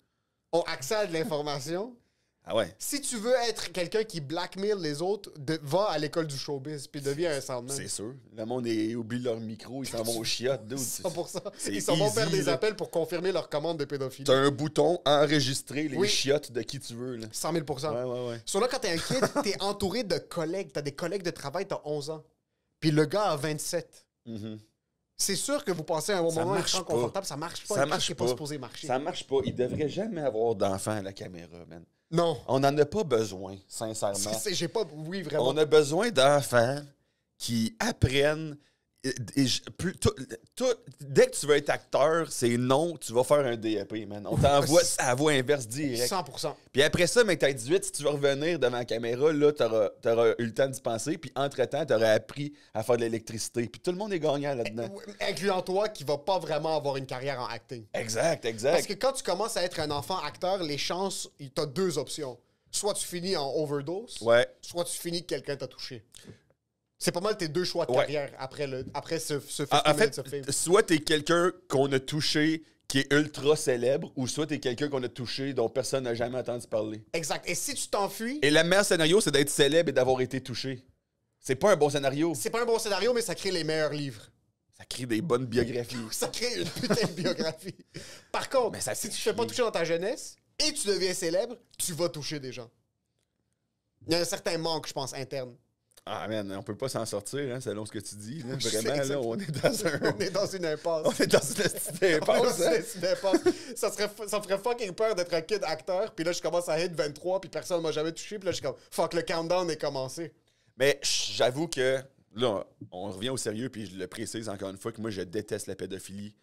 Speaker 2: ont accès à de l'information ah ouais. Si tu veux être quelqu'un qui blackmail les autres, va à l'école du showbiz puis deviens un soundman. C'est sûr.
Speaker 3: Le monde est, oublie leur micro, ils s'en vont aux chiottes. 100%.
Speaker 2: Ils s'en vont faire des appels pour confirmer leur commande de pédophilie. T'as un
Speaker 3: bouton enregistrer les chiottes de qui tu
Speaker 2: veux. Là. 100 000 Ouais, ouais, Sur là, quand t'es un kid, t'es entouré de collègues. T'as des collègues de travail, t'as 11 ans. Puis le gars a 27. Mm-hmm. c'est sûr que vous passez un moment confortable, ça marche pas. Ça marche pas. pas supposé marcher. Ça
Speaker 3: marche pas. Il devrait jamais avoir d'enfant à la caméra, man. Non. On n'en a pas besoin, sincèrement. oui, vraiment. On a besoin d'enfants qui apprennent dès que tu veux être acteur, c'est non, tu vas faire un DAP, e man. On t'envoie à voix inverse
Speaker 2: direct. 100%.
Speaker 3: Puis après ça, mais t'as 18, si tu vas revenir devant la caméra, là, t'auras, auras eu le temps de penser. Puis entre-temps, t'auras appris à faire de l'électricité. Puis tout le monde est gagnant là-dedans.
Speaker 2: Eh, incluant toi qui va pas vraiment avoir une carrière en acting.
Speaker 3: Exact, exact. Parce que
Speaker 2: quand tu commences à être un enfant acteur, les chances, t'as deux options. Soit tu finis en overdose, soit tu finis que quelqu'un t'a touché. C'est pas mal tes deux choix de carrière après, le, après ce, ce festival. En fait,
Speaker 3: soit t'es quelqu'un qu'on a touché qui est ultra célèbre, ou soit t'es quelqu'un qu'on a touché dont personne n'a jamais entendu parler.
Speaker 2: Exact. Et si tu t'enfuis.
Speaker 3: Et le meilleur scénario, c'est d'être célèbre et d'avoir été touché. C'est pas un bon scénario. C'est pas un bon scénario, mais ça crée les meilleurs livres. Ça crée des bonnes
Speaker 2: biographies. ça crée une putain de biographie. Par contre, mais si tu te fais pas toucher dans ta jeunesse et tu deviens célèbre, tu vas toucher des gens. Il y a un certain manque, je pense, interne.
Speaker 3: Ah, man, on peut pas s'en sortir, hein, selon ce que tu dis. Vraiment, là, on est dans un...
Speaker 2: on est dans une impasse. on est dans une impasse. on est une hein. ça, serait, ça ferait fucking peur d'être un kid acteur, puis là, je commence à être 23, puis personne m'a jamais touché, puis là, je suis comme, fuck, le countdown est commencé.
Speaker 3: Mais j'avoue que, là, on, revient au sérieux, puis je le précise encore une fois, que moi, je déteste la pédophilie.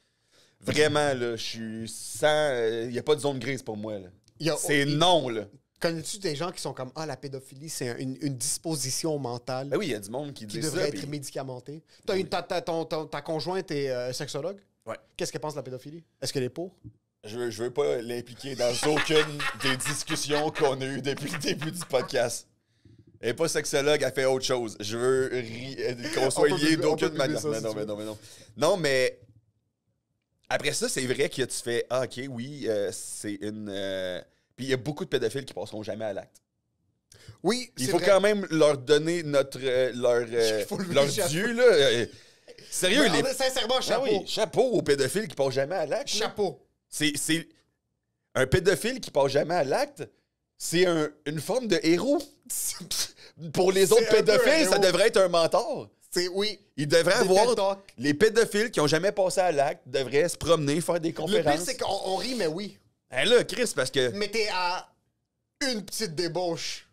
Speaker 3: Vraiment, là, je suis sans. Il euh, n'y a pas de zone grise pour moi, là. C'est non, là.
Speaker 2: Connais-tu des gens qui sont comme Ah, la pédophilie, c'est une, disposition mentale ben oui, il y a du monde qui, qui devrait être médicamenté. une- ta, ton- conjointe est euh, sexologue? Ouais. Qu'est-ce qu'elle pense de la pédophilie? Est-ce qu'elle est pour?
Speaker 3: Je veux, je veux pas l'impliquer dans aucune des discussions qu'on a eues depuis le début du podcast. Elle est pas sexologue, elle fait autre chose. Je veux euh, qu'on soit liés d'aucune non, mais non, mais après ça, c'est vrai que tu fais ah, OK, oui, euh, c'est une. Puis il y a beaucoup de pédophiles qui passeront jamais à l'acte. Oui, Il faut quand même leur donner notre, euh, leur, euh, dieu. leur là. Euh, sérieux, Sincèrement, ah chapeau. chapeau aux pédophiles qui passent jamais à l'acte. Chapeau. C'est... Un pédophile qui passe jamais à l'acte, c'est une forme de héros. Pour les autres pédophiles, ça devrait être un mentor. C'est oui. Il devrait avoir. Les pédophiles qui ont jamais passé à l'acte devraient se promener, faire des conférences. Le pire, c'est qu'on rit, mais oui. Chris, parce que.
Speaker 2: Mais t'es à une petite débauche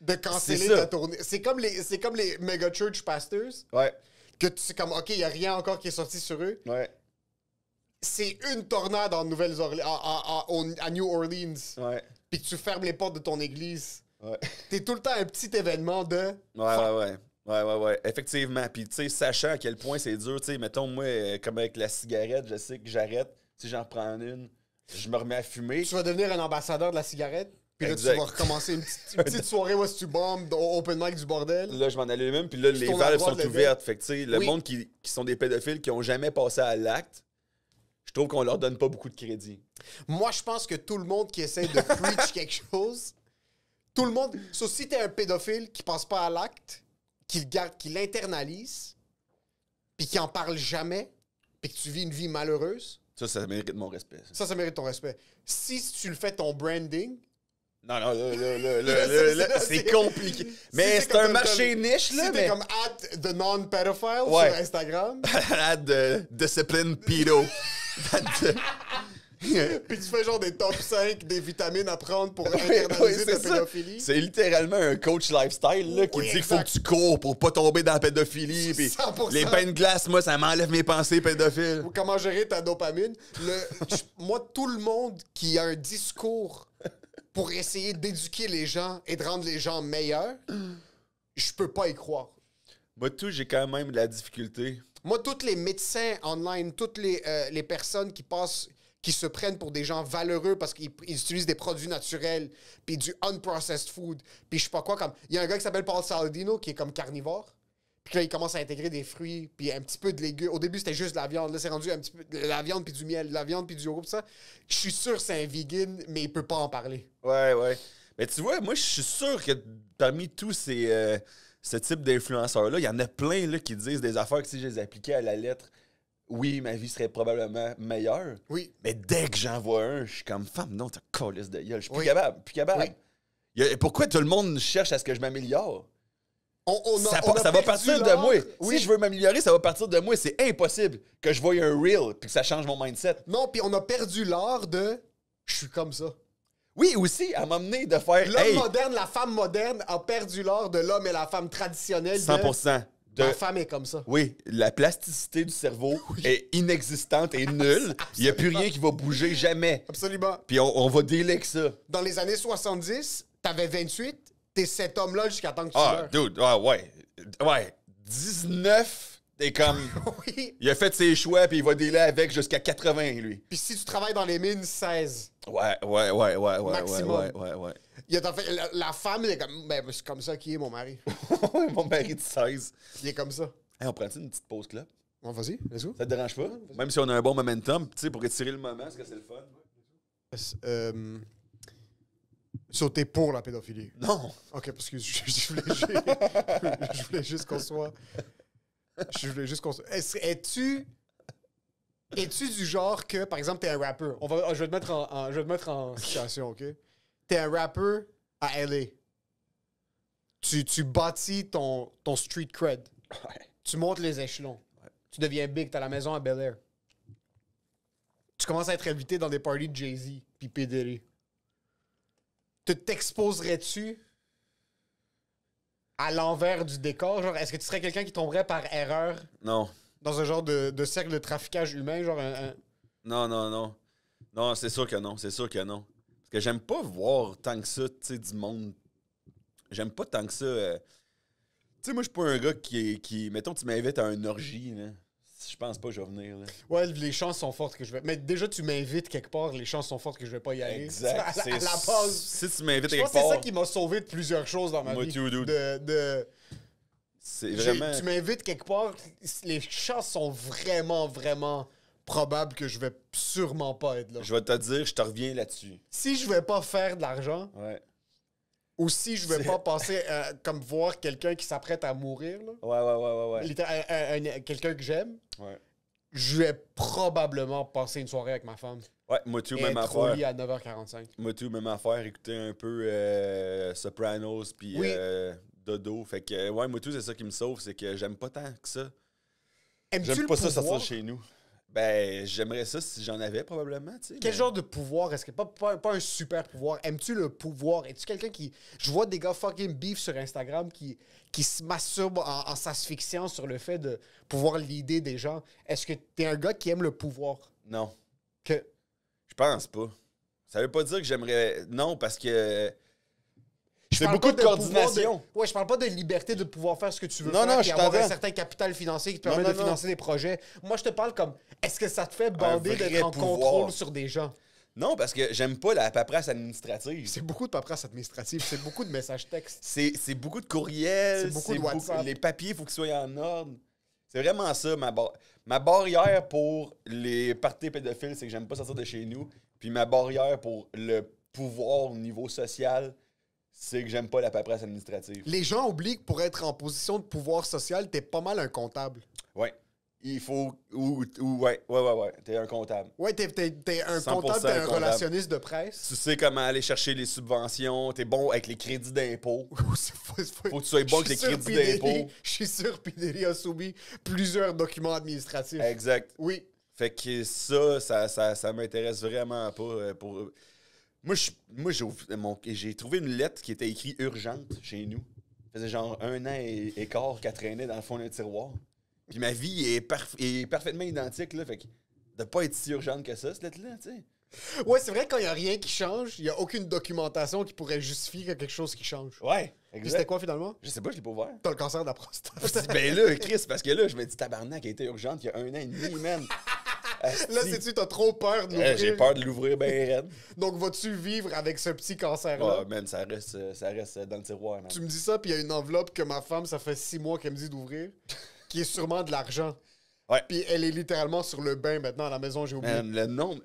Speaker 2: de canceller ta tournée. C'est comme les, c'est comme les mega church pastors. Ouais. Que tu sais comme, ok, il y a rien encore qui est sorti sur eux. Ouais. C'est une tornade en Nouvelle à, à, New Orleans. Ouais. Puis tu fermes les portes de ton église. Ouais. T'es tout le temps un petit événement de. Ouais,
Speaker 3: ouais, ouais. Ouais, ouais, ouais. Effectivement. Puis, tu sais, sachant à quel point c'est dur, tu sais, mettons, moi, euh, comme avec la cigarette, je sais que j'arrête. Si j'en prends une, je me remets à fumer. Tu vas devenir un ambassadeur
Speaker 2: de la cigarette? Puis là, tu vas recommencer une petite, soirée où tu bombes, open mic du bordel.
Speaker 3: Là, je m'en allais même, puis là, les valves sont ouvertes. Fait que, tu sais, le monde qui, sont des pédophiles qui n'ont jamais passé à l'acte, je trouve qu'on leur donne pas beaucoup de crédit.
Speaker 2: Moi, je pense que tout le monde qui essaie de preach quelque chose, tout le monde. Sauf si t'es un pédophile qui passe pas à l'acte, qui garde, qui l'internalise, puis qui en parle jamais, puis que tu vis une vie malheureuse,
Speaker 3: ça, ça mérite mon respect.
Speaker 2: Ça, ça, mérite ton respect. Si tu le fais ton branding,
Speaker 3: non, non, c'est compliqué. Mais c'est un marché
Speaker 2: niche, là. Si mais... comme at the non-pedophile sur Instagram.
Speaker 3: at the discipline pedo.
Speaker 2: Puis tu fais genre des top 5 des vitamines à prendre pour internaliser ta pédophilie.
Speaker 3: C'est littéralement un coach lifestyle là, qui dit qu'il faut que tu cours pour pas tomber dans la pédophilie. les pains de glace, moi, ça m'enlève mes pensées pédophiles.
Speaker 2: comment gérer ta dopamine. moi, tout le monde qui a un discours pour essayer d'éduquer les gens et de rendre les gens meilleurs, je peux pas y croire. Moi, tout, j'ai quand même la
Speaker 3: difficulté.
Speaker 2: Moi, tous les médecins online, toutes les euh, personnes qui passent qui se prennent pour des gens valeureux parce qu'ils utilisent des produits naturels, puis du unprocessed food, puis je sais pas quoi. Comme... Il y a un gars qui s'appelle Paul Saldino qui est comme carnivore. Puis là, il commence à intégrer des fruits, puis un petit peu de légumes. Au début, c'était juste de la viande. Là, c'est rendu un petit peu de la viande, puis du miel, la viande, puis du yogourt, ça. Je suis sûr c'est un vegan, mais il peut pas en parler.
Speaker 3: Ouais, ouais. Mais tu vois, moi, je suis sûr que parmi tous ces, types euh, ce type d'influenceurs-là, il y en a plein là, qui disent des affaires que si je les appliquais à la lettre, oui, ma vie serait probablement meilleure. Oui. Mais dès que j'en vois un, je suis comme femme, non, t'as colisse de gueule. Je suis plus capable, plus capable. pourquoi tout le monde cherche à ce que je m'améliore?
Speaker 2: On, ça, va partir de moi.
Speaker 3: Oui. Si je veux m'améliorer, ça va partir de moi. C'est impossible que je voie un
Speaker 2: real » puis que ça change mon mindset. Non, puis on a perdu l'art de je suis comme ça. Oui, aussi, à m'amener de faire. L'homme moderne, la femme moderne a perdu l'art de l'homme et la femme traditionnelle. 100
Speaker 3: Ma femme est comme ça. Oui, la plasticité du cerveau est inexistante et nulle. Il n'y a plus rien qui va bouger jamais. Absolument. Puis on, va délai ça.
Speaker 2: Dans les années 70, t'avais 28, t'es cet homme-là jusqu'à temps que tu Ah,
Speaker 3: dude, ah, ouais. Ouais. 19. t'es comme. Il a fait ses choix, puis il va délai avec jusqu'à 80, lui.
Speaker 2: Puis si tu travailles dans les mines, 16.
Speaker 3: Ouais, ouais, ouais, ouais, ouais, ouais, ouais, ouais.
Speaker 2: Il a, fait, la, femme, il est comme, ben, c'est comme ça qui est mon mari.
Speaker 3: mon mari de 16. Il est comme ça. on prend une petite pause club? Bon, vas-y, let's go. Ça te dérange pas? Même si on a un bon momentum, tu sais, pour étirer le moment, parce que c'est le fun?
Speaker 2: Euh, sauter euh, pour la pédophilie. Non. OK, parce que je, voulais, juste, je voulais juste qu'on soit... Je voulais juste qu'on soit... Es-tu... Es-tu du genre que, par exemple, t'es un rappeur? On ah, je, vais te mettre en, je vais te mettre situation, OK? T'es un rappeur à LA. Tu, bâtis ton, ton street cred. Tu montes les échelons. Tu deviens big, t'as la maison à Bel Air. Tu commences à être invité dans des parties de Jay-Z puis Pédéry. Te t'exposerais-tu à l'envers du décor? Genre, est-ce que tu serais quelqu'un qui tomberait par erreur? Non dans un genre de, cercle de traficage humain, genre un,
Speaker 3: Non, non, non. Non, c'est sûr que non. C'est sûr que non. Parce que j'aime pas voir tant que ça, tu sais, du monde. J'aime pas tant que ça. Euh, tu sais, moi, je suis pas un gars qui, qui. Mettons, tu m'invites à une orgie, là. Je pense pas que je vais venir. Là.
Speaker 2: Ouais, les chances sont fortes que je vais. Mais déjà, tu m'invites quelque part, les chances sont fortes que je vais pas y aller. Exact. À, la, Si tu m'invites quelque part. C'est ça qui m'a sauvé de plusieurs choses dans ma vie. de, de
Speaker 3: tu
Speaker 2: m'invites quelque part, les chances sont vraiment, vraiment probables que je vais sûrement pas être là. Je
Speaker 3: vais te dire, je te reviens là-dessus.
Speaker 2: Si je vais pas faire de l'argent, ou si je vais pas passer euh, comme voir quelqu'un qui s'apprête à mourir, ouais, ouais, ouais, ouais, ouais. quelqu'un que j'aime, je vais probablement passer une soirée avec ma femme. Ouais, Motu, même affaire. Lit à 9h45.
Speaker 3: Motu, même affaire, écouter un peu euh, Sopranos, puis euh, dodo. Fait que, ouais, moi, tout, c'est ça qui me sauve, c'est que j'aime pas tant que ça.
Speaker 2: J'aime pas ça chez
Speaker 3: nous. Ben, j'aimerais ça si j'en avais
Speaker 2: probablement. Quel genre de pouvoir Est-ce que pas, pas, un super pouvoir Aimes-tu le pouvoir Es-tu quelqu'un qui. Je vois des gars fucking beef sur Instagram qui, qui se masturbent en, en s'asphyxiant sur le fait de pouvoir l'idée des gens. Est-ce que t'es un gars qui aime le pouvoir Non. Que.
Speaker 3: Je pense pas. Ça veut pas dire que j'aimerais. Non, parce que
Speaker 2: c'est beaucoup de coordination. Ouais, je parle pas de liberté de pouvoir faire ce que tu veux non, faire et avoir un certain capital financier qui te permet de financer des projets. Moi, je te parle comme est-ce que ça te fait bander d'être en contrôle sur
Speaker 3: des gens? Non, parce que j'aime pas la paperasse administrative.
Speaker 2: C'est beaucoup de paperasse administrative, c'est beaucoup de messages textes.
Speaker 3: C'est beaucoup de courriels, c'est beaucoup de WhatsApp. les papiers, il faut qu'ils soient en ordre. C'est vraiment ça, ma, ma barrière pour les parties pédophiles, c'est que j'aime pas sortir de chez nous. Puis ma barrière pour le pouvoir au niveau social, c'est que j'aime pas la paperasse administrative.
Speaker 2: Les gens oublient que pour être en position de pouvoir social, t'es pas mal un comptable.
Speaker 3: Ouais. Il
Speaker 2: faut. Ou, ou
Speaker 3: ouais, ouais, ouais, ouais. T'es un comptable.
Speaker 2: Ouais, t'es, un comptable, t'es un relationniste de presse.
Speaker 3: Tu sais comment aller chercher les subventions, t'es bon avec les crédits d'impôt. faut que tu sois bon avec les crédits d'impôt.
Speaker 2: Je suis sûr Pinelli a soumis plusieurs documents administratifs. Exact. Oui.
Speaker 3: Fait que ça, ça, ça, ça m'intéresse vraiment pas. Euh, pour... Moi, j'ai, trouvé une lettre qui était écrite urgente chez nous. Ça faisait genre un an et, quart qu'elle traînait dans le fond d'un tiroir. Puis ma vie est, parfaitement identique, là. Fait que de pas être si urgente que ça, cette lettre-là, tu sais.
Speaker 2: Ouais, c'est vrai quand il n'y a rien qui change, il n'y a aucune documentation qui pourrait justifier qu'il y a quelque chose qui change.
Speaker 3: Ouais. C'était quoi finalement? Je sais pas, je l'ai pas ouvert.
Speaker 2: T'as le cancer de la prostate.
Speaker 3: ben là, Chris, parce que là, je me dis tabarnak, elle était urgente il y a un an et demi, man.
Speaker 2: Là, c'est-tu, t'as trop peur de euh, l'ouvrir? J'ai peur de l'ouvrir, ben Donc, vas-tu vivre avec ce petit cancer-là? ça
Speaker 3: reste, euh, ça reste euh, dans le tiroir. Tu me dis
Speaker 2: ça, puis il y a une enveloppe que ma femme, ça fait six mois qu'elle me dit d'ouvrir, qui est sûrement de l'argent. Puis elle est littéralement sur le bain maintenant à la maison, j'ai oublié.
Speaker 3: le nom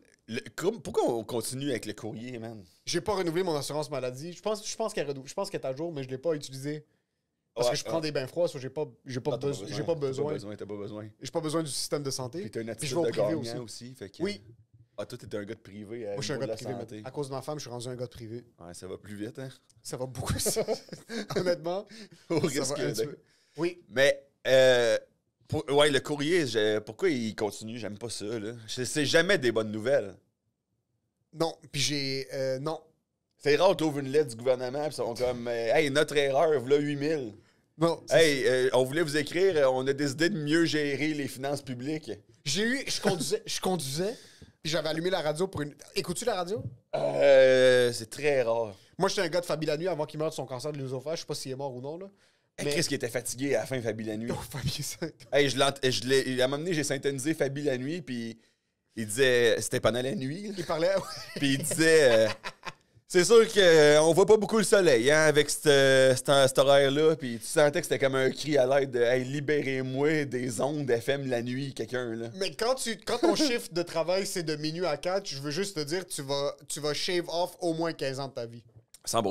Speaker 3: pourquoi on continue avec le courrier, man?
Speaker 2: J'ai pas renouvelé mon assurance maladie. Je pense, je pense qu'elle je pense est à jour, mais je l'ai pas utilisée. Parce que je prends des bains froids, j'ai pas, j'ai pas, besoin. J'ai pas besoin. T'as pas besoin. J'ai pas besoin du système de santé. Puis t'as une attitude de privé aussi. oui.
Speaker 3: Ah, toi, t'es un gars de privé. Euh, Moi, je suis un gars de, privé. À
Speaker 2: cause de ma femme, je suis rendu un gars de privé. Ouais, ça va plus vite, hein? Ça va beaucoup, ça. Honnêtement. Au risque de... Oui.
Speaker 3: Mais, euh, ouais, le courrier, pourquoi il continue? J'aime pas ça, là. C'est jamais des bonnes nouvelles.
Speaker 2: Non, puis j'ai. Euh, non.
Speaker 3: C'est rare, on trouve une lettre du gouvernement, puis ils sont comme, euh, hey, notre erreur, voilà 8000. Bon, hey, euh, on voulait vous écrire, euh, on a décidé de mieux gérer les finances publiques.
Speaker 2: J'ai eu, je conduisais, je conduisais, puis j'avais allumé la radio pour une. Écoutes-tu la radio?
Speaker 3: Euh, c'est très rare.
Speaker 2: Moi, j'étais un gars de Fabi la nuit avant qu'il meure de son cancer de l'œsophage. Je sais pas s'il est mort ou non, là. Mais... Chris qui était
Speaker 3: fatigué à la fin Fabi la nuit. Oh, Fabi hey, je je l'ai, à un moment donné, j'ai synthétisé Fabi la nuit, puis il disait. C'était pendant la nuit. Il parlait. puis il disait. Euh, C'est sûr qu'on euh, voit pas beaucoup le soleil hein, avec euh, cet horaire-là. Puis tu sentais que c'était comme un cri à l'aide de Hey, libérez-moi des ondes FM la nuit, quelqu'un.
Speaker 2: Mais quand, tu, quand ton chiffre de travail c'est de minuit à quatre, je veux juste te dire tu vas, tu vas shave off au moins 15 ans de ta vie. 100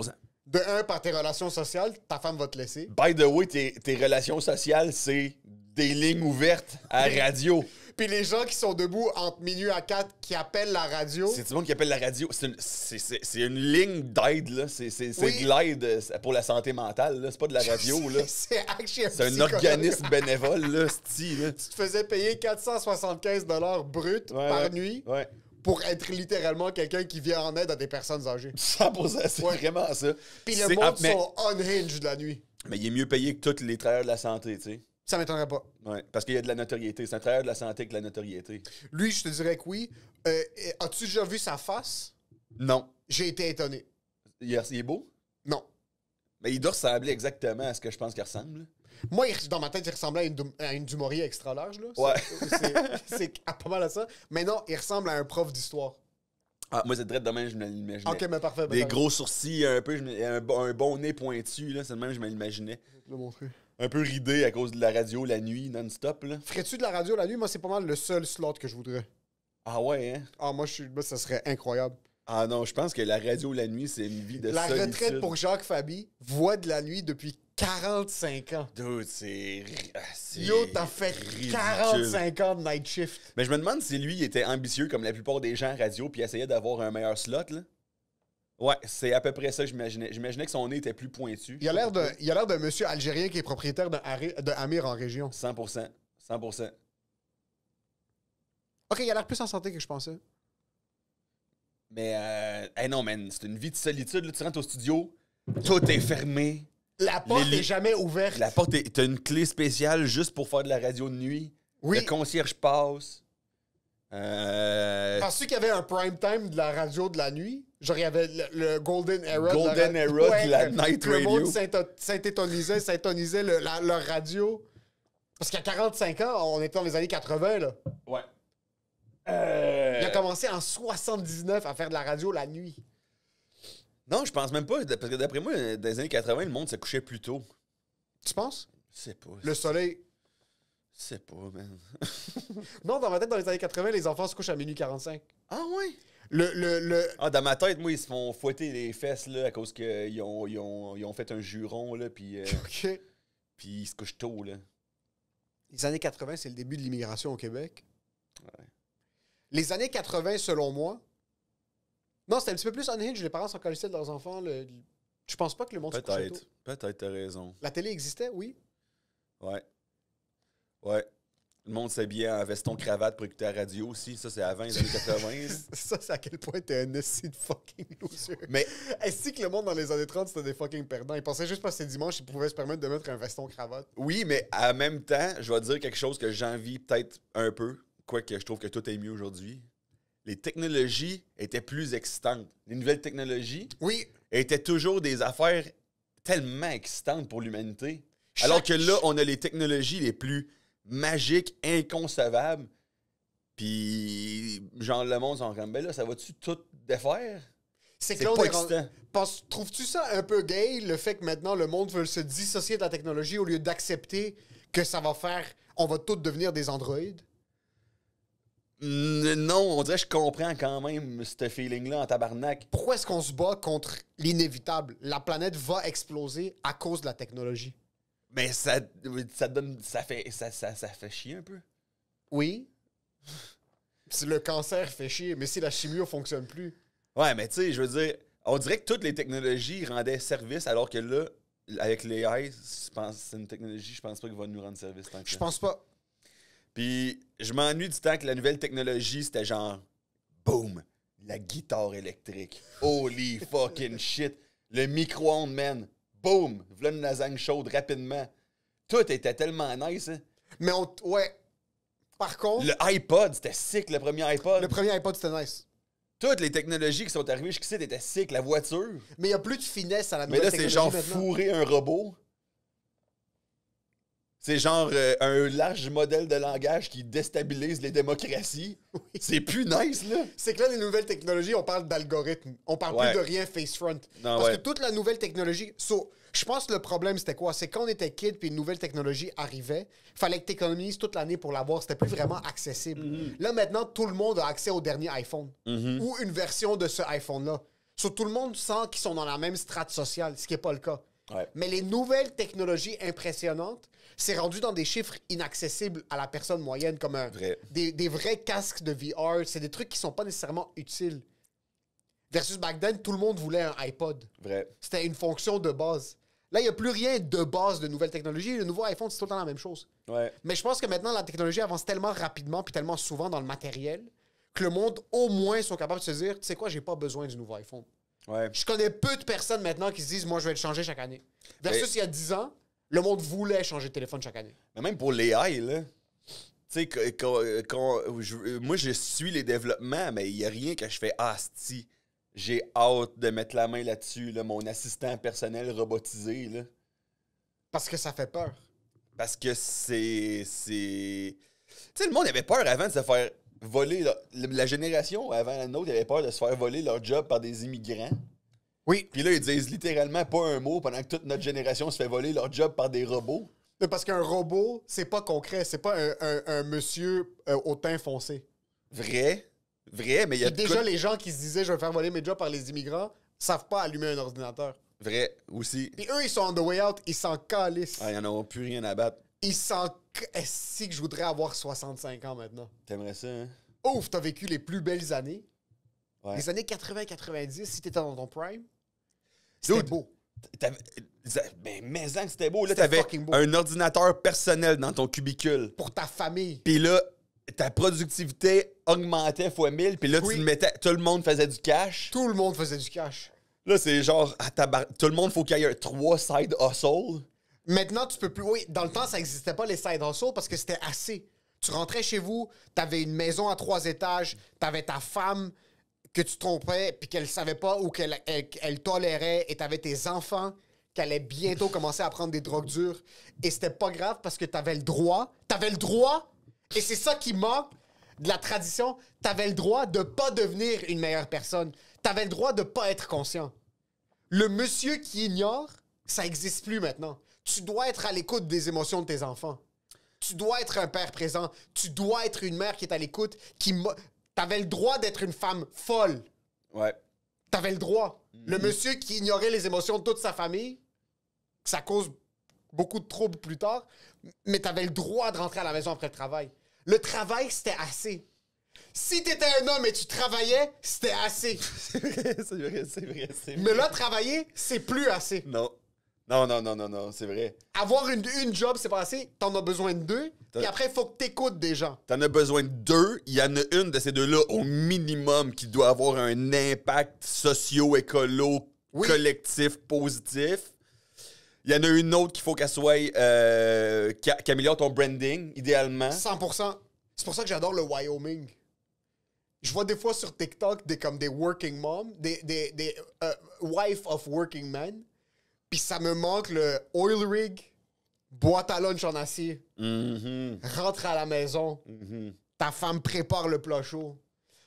Speaker 2: De un, par tes relations sociales, ta femme va te laisser.
Speaker 3: By the way, tes, tes
Speaker 2: relations sociales, c'est des lignes ouvertes à radio puis les gens qui sont debout entre minuit à 4 qui appellent la radio. C'est
Speaker 3: le monde qui appelle la radio. C'est une, ligne d'aide, là. C'est, c'est l'aide euh, pour la santé mentale, là. C'est pas de la radio, là.
Speaker 2: c'est un, organisme bénévole,
Speaker 3: là, style. Tu
Speaker 2: te faisais payer 475 brut par nuit. pour être littéralement quelqu'un qui vient en aide à des personnes âgées. c'est vraiment
Speaker 3: ça. Puis le monde ah, mais... sont
Speaker 2: unhinged la nuit.
Speaker 3: Mais il est mieux payé que tous les travailleurs de la santé, tu sais. Ça m'étonnerait pas. Oui, parce qu'il y a de la notoriété. C'est un travailleur de la santé que la notoriété. Lui,
Speaker 2: je te dirais que oui. Euh, as-tu déjà vu sa face?
Speaker 3: Non. J'ai été étonné. Il est beau? Non. Mais il doit ressembler exactement à ce que je pense qu'il ressemble.
Speaker 2: Moi, dans ma tête, il ressemblait à une, à extra large. Là. Ouais. C'est- pas mal à ça. Mais non, il ressemble à un prof d'histoire.
Speaker 3: Ah, moi, c'est direct demain, je me l'imaginais. Ok, mais parfait. Des gros sourcils, un peu, un, bon- nez pointu, là, c'est le même, je me Je vais te montrer un peu ridé à cause de la radio la nuit, non-stop. là. Ferais-tu de la radio la nuit? Moi, c'est pas mal le seul slot que je voudrais. Ah ouais, hein? Ah, moi, je suis... ça serait incroyable. Ah non, je pense que la radio la nuit, c'est une vie de La retraite pour
Speaker 2: Jacques Fabi, voix de la nuit depuis 45 ans.
Speaker 3: Dude, ah, c'est... Yo, t'as fait 45
Speaker 2: ans de night shift.
Speaker 3: Mais je me demande si lui, il était ambitieux comme la plupart des gens radio puis essayait d'avoir un meilleur slot, là. Ouais, c'est à peu près ça que j'imaginais. J'imaginais que son nez était plus pointu. Il a l'air d'un,
Speaker 2: il a l'air monsieur algérien qui est propriétaire d'un Amir en région. 100%. 100%. Ok, il a l'air plus en santé que je pensais.
Speaker 3: Mais, euh, non, man, c'est une vie de solitude. Tu rentres au studio, tout est fermé. La porte n'est jamais ouverte. La porte est. T'as une clé spéciale juste pour faire de la radio de nuit. Oui. Le concierge passe. Euh, Penses-tu
Speaker 2: qu'il y avait un prime time de la radio de la nuit? genre, il y avait le, Golden Era. Golden la, Era de la Night le, Le monde s'intétonisait, s'intonisait la, leur radio. Parce qu'à 45 ans, on était dans les années 80, là.
Speaker 3: Ouais. Il a euh. commencé
Speaker 2: en 79 à faire de la radio la nuit.
Speaker 3: Non, je pense même pas. Parce que d'après moi, dans les années 80, le monde se couchait plus tôt. Tu penses? Je sais pas. Le soleil. C'est pas, man.
Speaker 2: non, dans ma tête, dans les années 80, les enfants se couchent à minuit 45. Ah Oui.
Speaker 3: Ah, dans ma tête, moi, ils se font fouetter les fesses là, à cause qu'ils ont, ils ont, fait un juron. Là, puis, euh, ils se
Speaker 2: couchent tôt. Les années 80, c'est le début de l'immigration au Québec. Ouais. Les années 80, selon moi. Non, c'était un petit peu plus unhinged. Les parents s'en de leurs enfants. Le... Je pense pas que le monde Peut-être.
Speaker 3: Peut-être, t'as raison.
Speaker 2: La télé existait, oui.
Speaker 3: Ouais. Ouais. Le monde s'habillait en veston cravate pour écouter la radio aussi. Ça, c'est avant les années 80.
Speaker 2: ça, c'est à quel point t'es un essai de fucking loser. Mais est-ce que le monde dans les années 30, c'était des fucking perdants? Ils pensaient juste parce que c'est dimanche, ils pouvaient se permettre de mettre un veston cravate.
Speaker 3: Oui, mais en même temps, je vais dire quelque chose que j'envie peut-être un peu, quoique je trouve que tout est mieux aujourd'hui. Les technologies étaient plus excitantes. Les nouvelles technologies oui. étaient toujours des affaires tellement excitantes pour l'humanité. Alors que là, on a les technologies les plus magique, inconcevable. Puis, genre, le monde s'en ramène. là, ça va-tu tout défaire? C'est Claude
Speaker 2: Trouves-tu ça un peu gay, le fait que maintenant le monde veut se dissocier de la technologie au lieu d'accepter que ça va faire. On va tous devenir des androïdes? Non, on dirait que je comprends quand même ce feeling-là en tabarnak. Pourquoi est-ce qu'on se bat contre l'inévitable? La planète va exploser à cause de la technologie. Mais ça, donne. Ça fait, ça, ça, fait chier un peu. Oui. si le cancer fait chier, mais si la chimio fonctionne plus.
Speaker 3: Ouais, mais tu sais, je veux dire, on dirait que toutes les technologies rendaient service, alors que là, avec l'AI, c'est une technologie, je pense pas qu'il va nous rendre service Je pense pas. Puis je m'ennuie du temps que la nouvelle technologie, c'était genre boom, la guitare électrique. Holy fucking shit. Le micro-ondes, man boum, voilà une lasagne chaude rapidement. Tout était tellement nice. Hein. Mais on, ouais. Par contre. Le iPod, c'était sick, le premier iPod. Le premier iPod, c'était nice. Toutes les technologies qui sont arrivées jusqu'ici c'était sick, la voiture.
Speaker 2: Mais il n'y a plus de finesse à la Mais là, c'est genre fourrer
Speaker 3: un robot c'est genre euh, un large modèle de langage qui déstabilise les démocraties.
Speaker 2: C'est plus nice, là. C'est que là, les nouvelles technologies, on parle d'algorithmes. On parle plus de rien face front. Parce que toute la nouvelle technologie. je pense que le problème, c'était quoi? C'est quand on était kid puis une nouvelle technologie arrivait, fallait que tu économises toute l'année pour l'avoir. C'était plus vraiment accessible. Mhm. Là, maintenant, tout le monde a accès au dernier iPhone mhm. ou une version de ce iPhone-là. tout le monde sent qu'ils sont dans la même strate sociale, ce qui n'est pas le cas. Mais les nouvelles technologies impressionnantes c'est rendu dans des chiffres inaccessibles à la personne moyenne, comme un, des, vrais casques de VR. C'est des trucs qui sont pas nécessairement utiles. Versus back then, tout le monde voulait un iPod. C'était une fonction de base. Là, il n'y a plus rien de base de nouvelle technologie. Le nouveau iPhone, c'est tout le temps la même chose. Mais je pense que maintenant, la technologie avance tellement rapidement puis tellement souvent dans le matériel que le monde, au moins, sont capables de se dire Tu sais quoi, j'ai pas besoin du nouveau iPhone. Je connais peu de personnes maintenant qui se disent Moi, je vais le changer chaque année. Versus il y a 10 ans, le monde voulait changer de téléphone chaque année.
Speaker 3: Mais même pour l'AI, là. Tu sais, quand, moi, je suis les développements, mais il n'y a rien que je fais ah, asti. J'ai hâte de mettre la main là-dessus, là, mon assistant personnel robotisé. Là. Parce que ça fait peur. Parce que c'est. Tu sais, le monde avait peur avant de se faire voler. La génération avant la nôtre avait peur de se faire voler leur job par des immigrants. Oui. Puis là, ils disent littéralement pas un mot pendant que toute notre génération se fait voler leur job par des robots.
Speaker 2: Parce qu'un robot, c'est pas concret. C'est pas un, monsieur euh, au teint foncé.
Speaker 3: Vrai. Vrai, mais il y a... déjà, les
Speaker 2: gens qui se disaient « je vais faire voler mes jobs par les immigrants » savent pas allumer un ordinateur.
Speaker 3: Vrai, aussi. Puis
Speaker 2: eux, ils sont on the way out. Ils s'en calissent. Ah, ils n'en auront plus rien à battre. Ils s'en... Est-ce eh, que je voudrais avoir 65 ans maintenant?
Speaker 3: T'aimerais ça, hein?
Speaker 2: Ouf, t'as vécu les plus belles années. Les années 80-90, si t'étais dans ton prime,
Speaker 3: c'était beau. Euh, ben, mais maison, hein, c'était beau. Là, t'avais un ordinateur personnel dans ton cubicule. Pour ta famille. Puis là, ta productivité augmentait fois 1000. Puis là, tu le mettais. Tout le monde faisait du cash.
Speaker 2: Tout le monde faisait du cash. Là, c'est genre, ta tout le monde, faut qu'il y ait trois side hustle. Maintenant, tu peux plus. Oui, dans le temps, ça n'existait pas les side hustle parce que c'était assez. Tu rentrais chez vous, tu avais une maison à trois étages, tu avais ta femme, que tu trompais, puis qu'elle savait pas ou qu'elle tolérait, et t'avais tes enfants qu'elle allaient bientôt commencer à prendre des drogues dures, et c'était pas grave parce que t'avais le droit, t'avais le droit, et c'est ça qui manque de la tradition, t'avais le droit de pas devenir une meilleure personne, t'avais le droit de pas être conscient. Le monsieur qui ignore, ça existe plus maintenant. Tu dois être à l'écoute des émotions de tes enfants. Tu dois être un père présent. Tu dois être une mère qui est à l'écoute, qui T'avais le droit d'être une femme folle. Ouais. T'avais le droit. Le mm. monsieur qui ignorait les émotions de toute sa famille, ça cause beaucoup de troubles plus tard, mais t'avais le droit de rentrer à la maison après le travail. Le travail, c'était assez. Si t'étais un homme et tu travaillais, c'était assez. c'est vrai, c'est vrai, Mais là,
Speaker 3: travailler, c'est plus assez. Non. Non, non, non, non, non, c'est vrai.
Speaker 2: Avoir une, job, c'est pas assez. T'en as besoin de deux. Et après, il faut que t'écoutes
Speaker 3: des gens. T'en as besoin de deux. Il y en a une de ces deux-là, au minimum, qui doit avoir un impact socio-écolo, collectif, positif. Il y en a une autre qu'il faut qu'elle soit. Euh, qui améliore ton branding, idéalement.
Speaker 2: 100 C'est pour ça que j'adore le Wyoming. Je vois des fois sur TikTok des, comme des working moms, des, des, des euh, wife of working men puis ça me manque le oil rig, boîte à lunch en acier, mm-hmm. rentre à la maison, mm-hmm. ta femme prépare le plat chaud.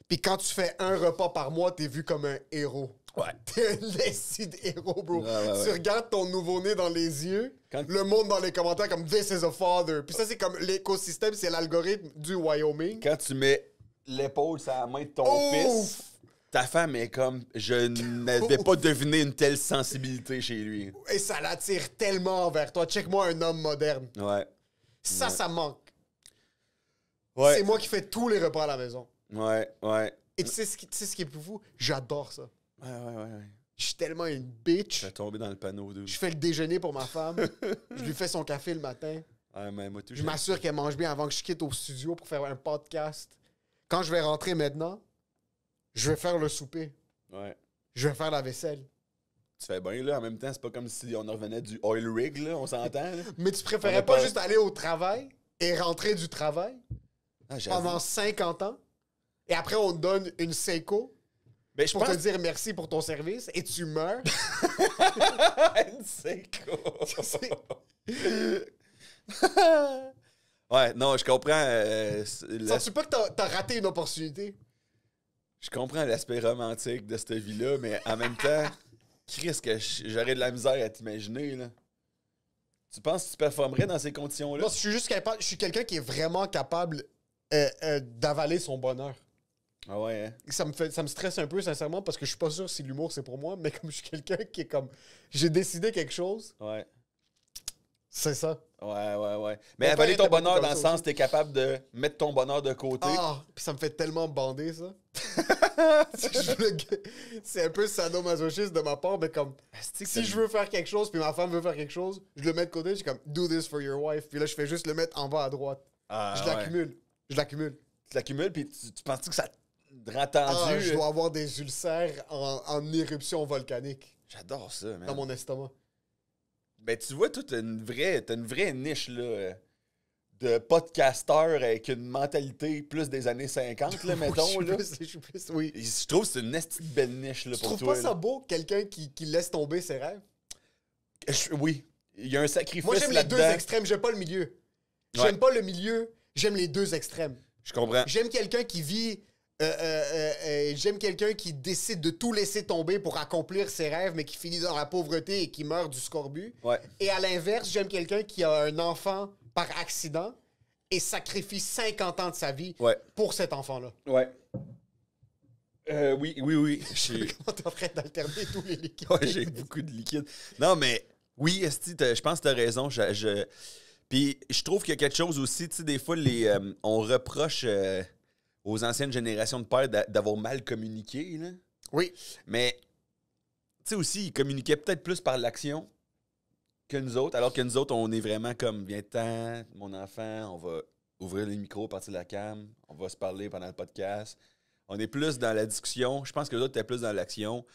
Speaker 2: Puis quand tu fais un repas par mois, t'es vu comme un héros. Ouais. T'es un laissé héros, bro. tu regardes ton nouveau-né dans les yeux, le monde dans les commentaires comme This is a father. Puis ça, c'est comme l'écosystème, c'est l'algorithme du Wyoming.
Speaker 3: Quand tu mets l'épaule sur la main de ton fils ta femme est comme je n'avais pas deviné une telle sensibilité chez lui.
Speaker 2: Et ça l'attire tellement vers toi. Check-moi un homme moderne. Ouais. Ça, ça manque. Ouais. C'est moi qui fais tous les repas à la maison. Ouais, ouais. Et tu sais ce qui, ce qui est pour vous? J'adore ça. Ouais, ouais, ouais, Je suis tellement une bitch. Je suis dans le panneau de. Je fais le déjeuner pour ma femme. je lui fais son café le matin. Ouais, mais moi, tout je m'assure qu'elle mange bien avant que je quitte au studio pour faire un podcast. Quand je vais rentrer maintenant, je vais faire le souper. Ouais. Je vais faire la vaisselle.
Speaker 3: Tu fais bien, là. En même temps, c'est pas comme si on revenait du oil rig, là. On s'entend, Mais tu préférais pas, juste
Speaker 2: aller au travail et rentrer du travail ah, pendant 50 ans? Et après, on te donne une Seiko
Speaker 3: ben, je pour te dire
Speaker 2: merci pour ton service et tu meurs. une Seiko!
Speaker 3: ouais, non, je comprends. Euh, Ça ne tu
Speaker 2: pas que t'as raté une opportunité?
Speaker 3: je comprends l'aspect romantique de cette vie-là, mais en même temps, Chris, que j'aurais de la misère à t'imaginer, là. Tu penses que tu performerais dans ces
Speaker 2: conditions-là? je suis juste capable. Je suis quelqu'un qui est vraiment capable euh, euh, d'avaler son bonheur. Ah ouais, hein? Ça me, ça me stresse un peu, sincèrement, parce que je suis pas sûr si l'humour c'est pour moi, mais comme je suis quelqu'un qui est comme. J'ai décidé quelque chose. Ouais. C'est ça. Ouais, ouais,
Speaker 3: ouais. Mais avaler ton bonheur dans le sens, t'es capable de mettre ton bonheur de côté. Ah,
Speaker 2: puis ça me fait tellement bander, ça. c'est un peu sadomasochiste de ma part, mais comme ah, si je veux faire quelque chose, puis ma femme veut faire quelque chose, je le mets de côté, je suis comme do this for your wife, puis là je fais juste le mettre en bas à droite. Ah, je l'accumule, je l'accumule. Tu l'accumules, puis tu, tu penses que ça te rend ah, je dois avoir des ulcères en, éruption volcanique. J'adore ça, man. Dans mon estomac.
Speaker 3: Ben, tu vois, toi, t'as une vraie, as une vraie niche, là, euh, de podcasteur avec une mentalité plus des années 50, là, mettons, là. je,
Speaker 2: trouve que c'est
Speaker 3: une estime belle niche, là, pour toi. Tu trouves pas ça
Speaker 2: beau, quelqu'un qui, laisse tomber ses rêves?
Speaker 3: oui. Il y a un sacrifice Moi, j'aime les deux extrêmes,
Speaker 2: j'aime pas le milieu. J'aime pas le milieu, j'aime les deux extrêmes. Je comprends. J'aime quelqu'un qui vit euh, euh, euh, j'aime quelqu'un qui décide de tout laisser tomber pour accomplir ses rêves, mais qui finit dans la pauvreté et qui meurt du scorbut. Et à l'inverse, j'aime quelqu'un qui a un enfant par accident et sacrifie 50 ans de sa vie pour cet enfant-là.
Speaker 3: Ouais. oui, oui, oui. je
Speaker 2: Comment d'alterner tous les liquides?
Speaker 3: j'ai beaucoup de liquides. Non, mais oui, je pense que tu raison. Puis je trouve qu'il y a quelque chose aussi, tu sais, des fois, les, on reproche aux anciennes générations de pères d'avoir mal communiqué. Oui. Mais, tu sais aussi, ils communiquaient peut-être plus par l'action que nous autres, alors que nous autres, on est vraiment comme, viens-t'en, mon enfant, on va ouvrir les micros, partir de la cam, on va se parler pendant le podcast. On est plus dans la discussion. Je pense que les autres étaient plus dans l'action.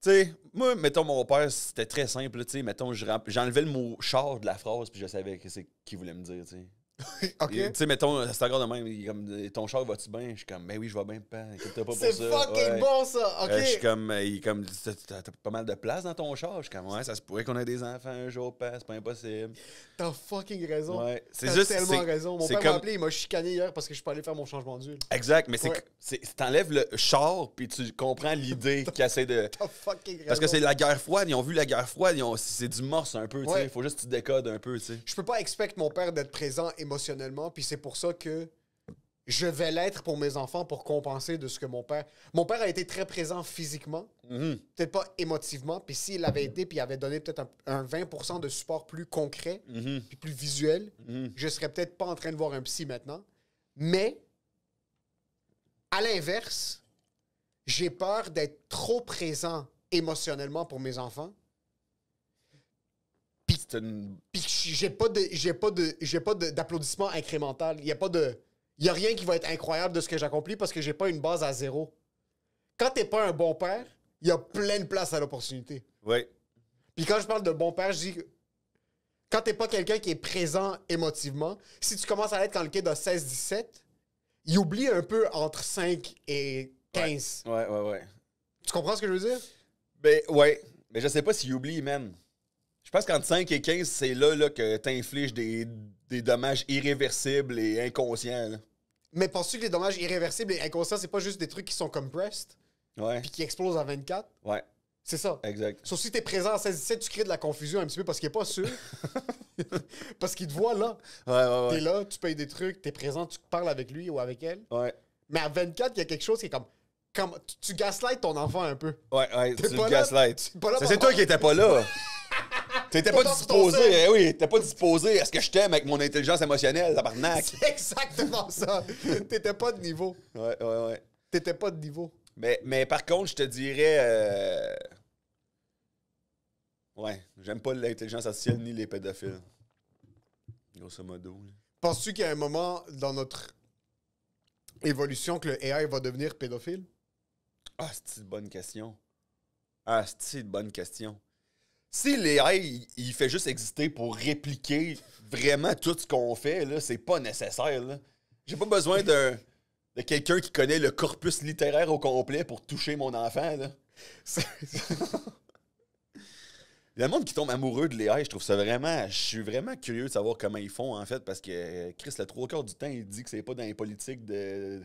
Speaker 3: Tu sais, moi, mettons, mon père, c'était très simple. Tu sais, mettons, j'enlevais le mot char de la phrase, puis je savais que c'est qui voulait me dire, tu sais. ok. Tu sais, mettons, euh, c'est encore de même. comme, euh, ton char va-tu bien? Je suis comme, mais ben oui, je vais bien, pas pas pour ça. C'est fucking bon, ça. Euh, OK. je suis comme, il est comme, t'as pas mal de place dans ton char. Je suis comme, ouais, ça se pourrait qu'on ait des enfants un jour, pas, c'est pas impossible.
Speaker 2: T'as fucking raison. Ouais. C'est juste. tellement raison. Mon père comme... m'a appelé, il m'a chicané hier parce que je suis pas allé faire mon changement d'huile.
Speaker 3: Exact, mais ouais. c'est. T'enlèves le char, puis tu comprends l'idée qu'il essaie de.
Speaker 2: T'as fucking raison. Parce que c'est la
Speaker 3: guerre froide, ils ont vu la guerre froide, ont... c'est du morse un peu, tu sais. Faut juste que tu décodes un peu, tu sais. Je
Speaker 2: peux pas expecter mon père d'être présent émotionnellement, puis c'est pour ça que je vais l'être pour mes enfants pour compenser de ce que mon père. Mon père a été très présent physiquement, mhm. peut-être pas émotivement. Puis s'il avait été, puis il avait donné peut-être un, 20% de support plus concret, mhm. puis plus visuel, mhm. je serais peut-être pas en train de voir un psy maintenant. Mais à l'inverse, j'ai peur d'être trop présent émotionnellement pour mes enfants puis j'ai pas de, j'ai pas de, j'ai pas d'applaudissement incrémental. Il y a pas de, il y a rien qui va être incroyable de ce que j'accomplis parce que j'ai pas une base à zéro. Quand t'es pas un bon père, il y a plein de place à l'opportunité. Oui. Puis quand je parle de bon père, je dis quand t'es pas quelqu'un qui est présent émotivement, si tu commences à être dans le kid a 16-17, il oublie un peu entre 5 et 15. Ouais, ouais, ouais. Tu comprends ce que je veux dire? Ben,
Speaker 3: ouais. Mais je sais pas s'il oublie, même je pense qu'entre 5 et 15, c'est là, là que t'infliges
Speaker 2: des, dommages irréversibles et inconscients. Mais penses-tu que les dommages irréversibles et inconscients, c'est pas juste des trucs qui sont compressed? Ouais. Puis qui explosent à 24? Ouais. C'est ça. Exact. Sauf si tu es présent à 16 17, tu crées de la confusion un petit peu parce qu'il est pas sûr. parce qu'il te voit là. Ouais, ouais, ouais. T'es là, tu payes des trucs, t'es présent, tu parles avec lui ou avec elle. Ouais. Mais à 24, il y a quelque chose qui est comme. comme tu, gaslight » ton enfant un peu.
Speaker 3: Ouais, ouais, tu le gaslights. C'est toi qui n'étais pas là. T'étais pas, disposé, eh oui, t'étais pas disposé à ce que je t'aime avec mon intelligence émotionnelle, tabarnak. C'est
Speaker 2: exactement ça. T'étais pas de niveau.
Speaker 3: Ouais, ouais, ouais. T'étais pas de niveau. Mais, mais par contre, je te dirais. Euh, ouais, j'aime pas l'intelligence artificielle ni les pédophiles. Grosso modo.
Speaker 2: Penses-tu qu'il y a un moment dans notre évolution que le AI va devenir pédophile?
Speaker 3: Ah, c'est une bonne question. Ah, c'est une bonne question. Si l'AI, il fait juste exister pour répliquer vraiment tout ce qu'on fait, là, c'est pas nécessaire. J'ai pas besoin de quelqu'un qui connaît le corpus littéraire au complet pour toucher mon enfant. Là. a Le monde qui tombe amoureux de l'AI, je trouve ça vraiment. Je suis vraiment curieux de savoir comment ils font, en fait, parce que euh, Chris, le trois quarts du temps, il dit que c'est pas dans les politiques de,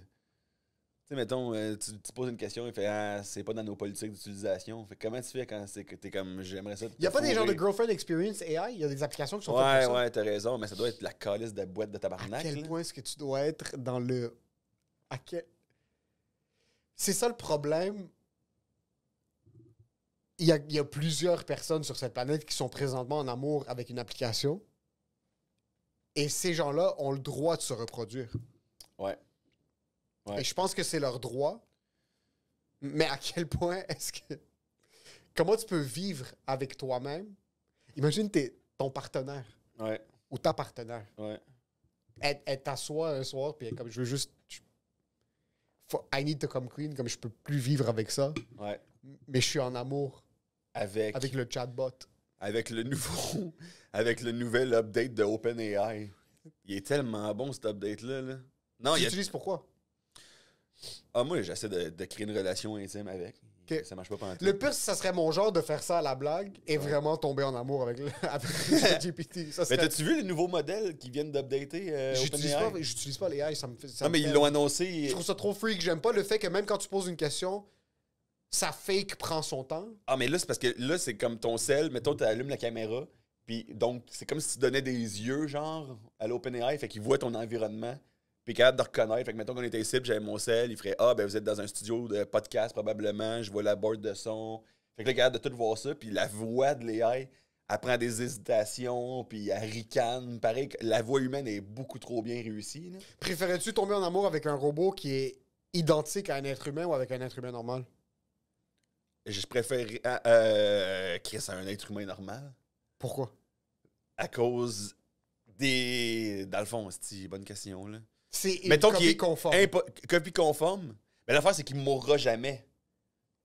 Speaker 3: sais, mettons, euh, tu, poses une question, il fait Ah, c'est pas dans nos politiques d'utilisation. Fait comment tu fais quand c'est que t'es comme J'aimerais ça. Il n'y a pas des genres de
Speaker 2: girlfriend experience AI Il y a des applications qui sont Ouais, ouais,
Speaker 3: t'as raison, mais ça doit être la calice de boîte de tabarnak. À quel
Speaker 2: point est-ce que tu dois être dans le. À quel. C'est ça le problème. Il y, a, il y, a, plusieurs personnes sur cette planète qui sont présentement en amour avec une application. Et ces gens-là ont le droit de se reproduire. Ouais. Et je pense que c'est leur droit. Mais à quel point est-ce que. Comment tu peux vivre avec toi-même? Imagine t'es ton partenaire. Ou ta partenaire. Elle, t'assoit un soir, puis comme je veux juste. I need to come clean, comme je peux plus vivre avec ça. Mais je suis en amour. Avec. Avec le chatbot.
Speaker 3: Avec le nouveau. avec le nouvel update de OpenAI. Il est tellement bon cet update-là. Non, tu il pourquoi? Ah, moi, j'essaie de, créer une relation intime avec. Ça marche pas pendant Le
Speaker 2: pire, ça serait mon genre de faire ça à la blague et vraiment tomber en amour avec, le,
Speaker 3: GPT. Mais t'as-tu vu les nouveaux
Speaker 2: modèles qui viennent d'updater euh, OpenAI j'utilise pas les AI, ça me fait. non, ah, mais ils l'ont annoncé. Je trouve ça trop freak. J'aime pas le fait que même quand tu poses une question, ça fake prend son temps.
Speaker 3: Ah, mais là, c'est parce que là, c'est comme ton sel. Mettons, tu allumes la caméra. Puis donc, c'est comme si tu donnais des yeux, genre, à l'OpenAI. Fait qu'il voit ton environnement puis capable de reconnaître. Fait que mettons qu'on était ici, j'avais mon sel, il ferait Ah, ben vous êtes dans un studio de podcast probablement, je vois la board de son. Fait que là, capable de tout voir ça, puis la voix de l'AI, elle prend des hésitations, puis elle ricane. Pareil que la voix humaine est beaucoup trop bien réussie.
Speaker 2: Préférais-tu tomber en amour avec un robot qui est identique à un être humain ou avec un être humain normal?
Speaker 3: Je préfère ah, euh, Chris à un être humain normal. Pourquoi? À cause des. d'Alphonse. le fond, c'est bonne question. là. C'est copie conforme. copie conforme. Mais l'affaire, c'est qu'il ne mourra jamais.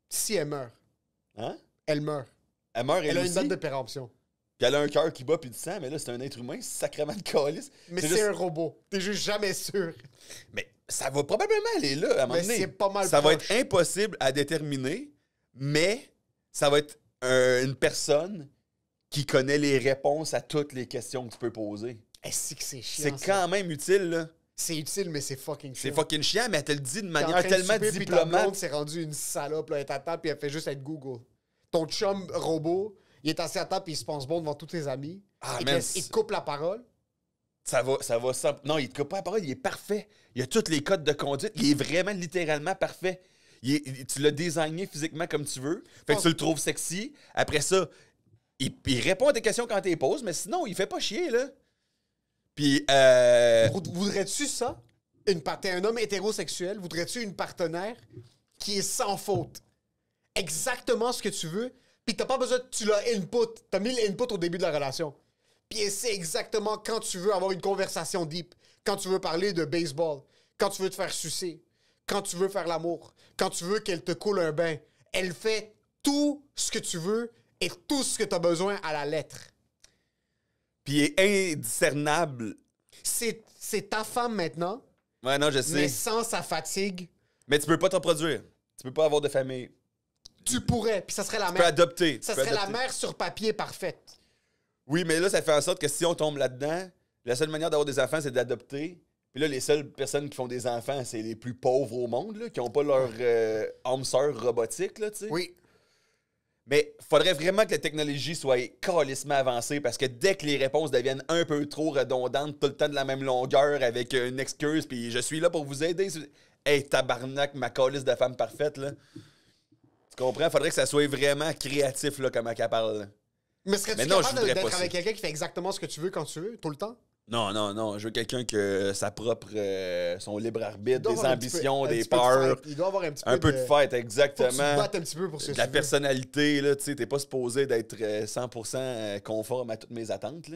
Speaker 3: Si elle meurt, Hein? elle meurt. Elle meurt, elle, Elle a une de péremption. Puis elle a un cœur qui bat puis du sang, mais là, c'est un être humain, sacrément de calice. Mais c'est un robot. T'es juste jamais sûr. Mais ça va probablement aller là, à un moment c'est pas mal Ça va être impossible à déterminer, mais ça va être une personne qui connaît les réponses à toutes les questions que tu peux poser.
Speaker 2: Est-ce eh, que c'est chiant? C'est quand même utile, là c'est utile, mais c'est fucking chiant. C'est
Speaker 3: fucking chiant, mais elle te le dit de manière tellement diplomate. C'est
Speaker 2: rendu une salope, Elle est à table, puis elle fait juste être Google. Ton chum robot, il est assez à table, puis il se pense bon devant tous ses amis. Ah, il coupe la parole.
Speaker 3: Ça va, ça va simple. Non, il te coupe pas la parole, il est parfait. Il a tous les codes de conduite. Il est vraiment littéralement parfait. tu l'as désigné physiquement comme tu veux. Fait que tu le trouves sexy. Après ça, il, répond à tes questions quand tu les poses, mais sinon, il fait pas chier, là. Puis. Euh...
Speaker 2: Voudrais-tu ça? Une un homme hétérosexuel, voudrais-tu une partenaire qui est sans faute? Exactement ce que tu veux, puis t'as pas besoin, tu l'as input. T'as mis l'input au début de la relation. Puis c'est exactement quand tu veux avoir une conversation deep, quand tu veux parler de baseball, quand tu veux te faire sucer, quand tu veux faire l'amour, quand tu veux qu'elle te coule un bain. Elle fait tout ce que tu veux et tout ce que tu as besoin à la lettre.
Speaker 3: Puis il est indiscernable.
Speaker 2: C'est, ta femme maintenant,
Speaker 3: Ouais, non, je sais. mais sans
Speaker 2: sa fatigue,
Speaker 3: Mais tu peux pas t'en produire. Tu peux pas avoir de famille.
Speaker 2: tu pourrais. Puis ça serait la Tu peux
Speaker 3: adopter. Ça serait la mère
Speaker 2: sur papier parfaite.
Speaker 3: Oui, mais là, ça fait en sorte que si on tombe là-dedans, la seule manière d'avoir des enfants, c'est d'adopter. Puis là, les seules personnes qui font des enfants, c'est les plus pauvres au monde, là, qui n'ont pas leur homme euh, sœur robotique, là, tu sais. Oui. Mais faudrait vraiment que la technologie soit calissement avancée parce que dès que les réponses deviennent un peu trop redondantes, tout le temps de la même longueur avec une excuse, puis je suis là pour vous aider. Hey, tabarnak, ma calisse de femme parfaite, là. Tu comprends? Faudrait que ça soit vraiment créatif, là, comme elle parle.
Speaker 2: Mais serais-tu capable d'être avec quelqu'un qui fait exactement ce que tu veux quand tu veux, tout le temps?
Speaker 3: Non, non, non. Je veux quelqu'un que sa propre. Euh, son libre arbitre, des ambitions, des peurs. il doit avoir un petit peu. Un peu de, fête, exactement. un petit peu pour La personnalité, là, tu sais, t'es pas supposé d'être 100% euh, euh, conforme à toutes mes attentes,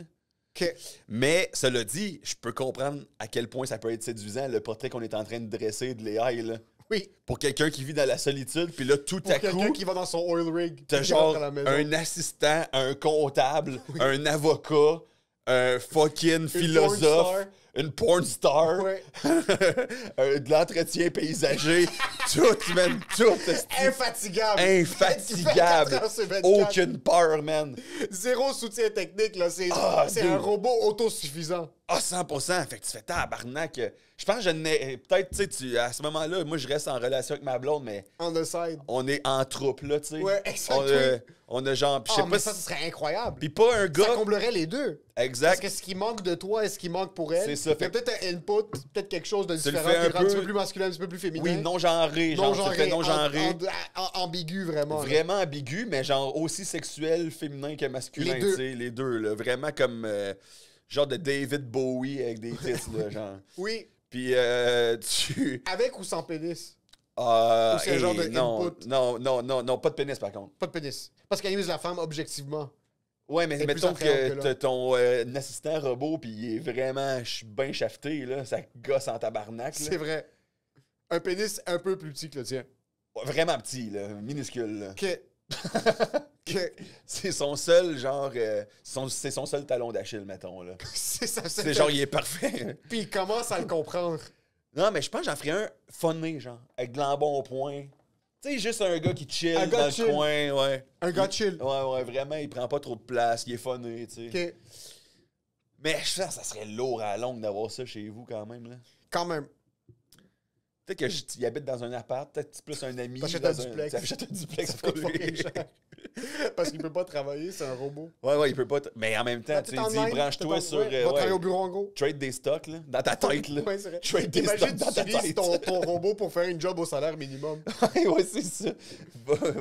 Speaker 3: Mais cela dit, je peux comprendre à quel point ça peut être séduisant le portrait qu'on est en train de dresser de Léaille, Là. Oui. Pour quelqu'un qui vit dans la solitude, puis là, tout à coup.
Speaker 2: quelqu'un qui va dans son oil rig. T'as genre un
Speaker 3: assistant, un comptable, un avocat, un fucking philosophe, une porn star, euh, de l'entretien paysager, tout, man, tout.
Speaker 2: Infatigable. Infatigable. Aucune
Speaker 3: peur, man.
Speaker 2: Zéro soutien technique, là. C'est ah, un robot autosuffisant.
Speaker 3: Ah, oh, 100%! Fait que tu fais tabarnak. Je pense que je n'ai. Peut-être, tu sais, à ce moment-là, moi, je reste en relation avec ma blonde, mais. On On est en troupe, là, tu sais. Ouais, exactement. Euh, on,
Speaker 2: a genre. Je sais ah, Ça, ce serait incroyable. Puis pas un gars. Ça comblerait les deux. Exact. Parce que ce qui manque de toi est ce qui manque pour elle. C'est ça. Fait peut-être un input, peut-être quelque chose de différent qui un, un petit peu plus masculin, un petit peu plus féminin. Oui, non-genré. Non-genré. Non-genré. ambigu, vraiment. Vraiment
Speaker 3: ambigu, mais genre aussi sexuel, féminin que masculin, tu sais, les deux, là. Vraiment comme. Euh, genre de David Bowie avec des titres, là, genre. Oui. Puis euh, tu.
Speaker 2: Avec ou sans pénis
Speaker 3: euh, Ou c'est un genre de non, non, non, non, pas de pénis par contre.
Speaker 2: Pas de pénis. Parce qu'elle la femme objectivement. Ouais, mais mettons que,
Speaker 3: ton euh, assistant robot, puis il est vraiment bien shafté, là, ça gosse en tabarnak. C'est vrai. Un pénis un peu plus petit que le tien. Vraiment petit, là, minuscule. là. Que... c'est son seul genre euh, son, c'est son seul talon d'Achille mettons là. c'est ça c'est genre il est parfait. Puis il commence à le comprendre. Non mais je pense que j'en ferais un funné genre avec de au point. Tu sais juste un gars qui chill dans le coin, ouais. Un gars chill. Ouais ouais, vraiment il prend pas trop de place, il est funné, tu sais. Mais je que ça serait lourd à longue d'avoir ça chez vous quand même là. Quand même. Peut-être que habite dans un appart, peut-être que tu plus un ami. T'achètes un, duplex. T'achètes un duplex
Speaker 2: Parce qu'il peut pas travailler, c'est un robot.
Speaker 3: Ouais, ouais, il peut pas. Mais en même temps, tu dis, branche-toi sur. Ouais, euh, va travailler au bureau en gros. Trade des stocks, là, dans ta tête, là. Ouais, c'est vrai. Trade des stocks
Speaker 2: Ton, robot pour faire une job au salaire minimum. ouais, c'est ça.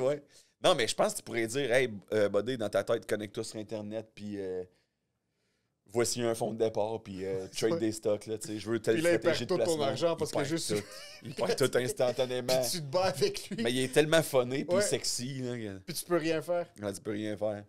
Speaker 3: ouais. Non, mais je pense que tu pourrais dire, hey, euh, buddy, dans ta tête, connecte-toi sur Internet, puis. Euh, voici un fonds de départ, puis euh, trade des stocks, là, tu sais, je veux telle puis là, il tout ton argent parce que juste... Il perd tout instantanément. puis tu te
Speaker 2: bats avec lui. Mais
Speaker 3: il est tellement phoné, puis sexy. Là. Puis tu peux rien faire. tu peux rien faire.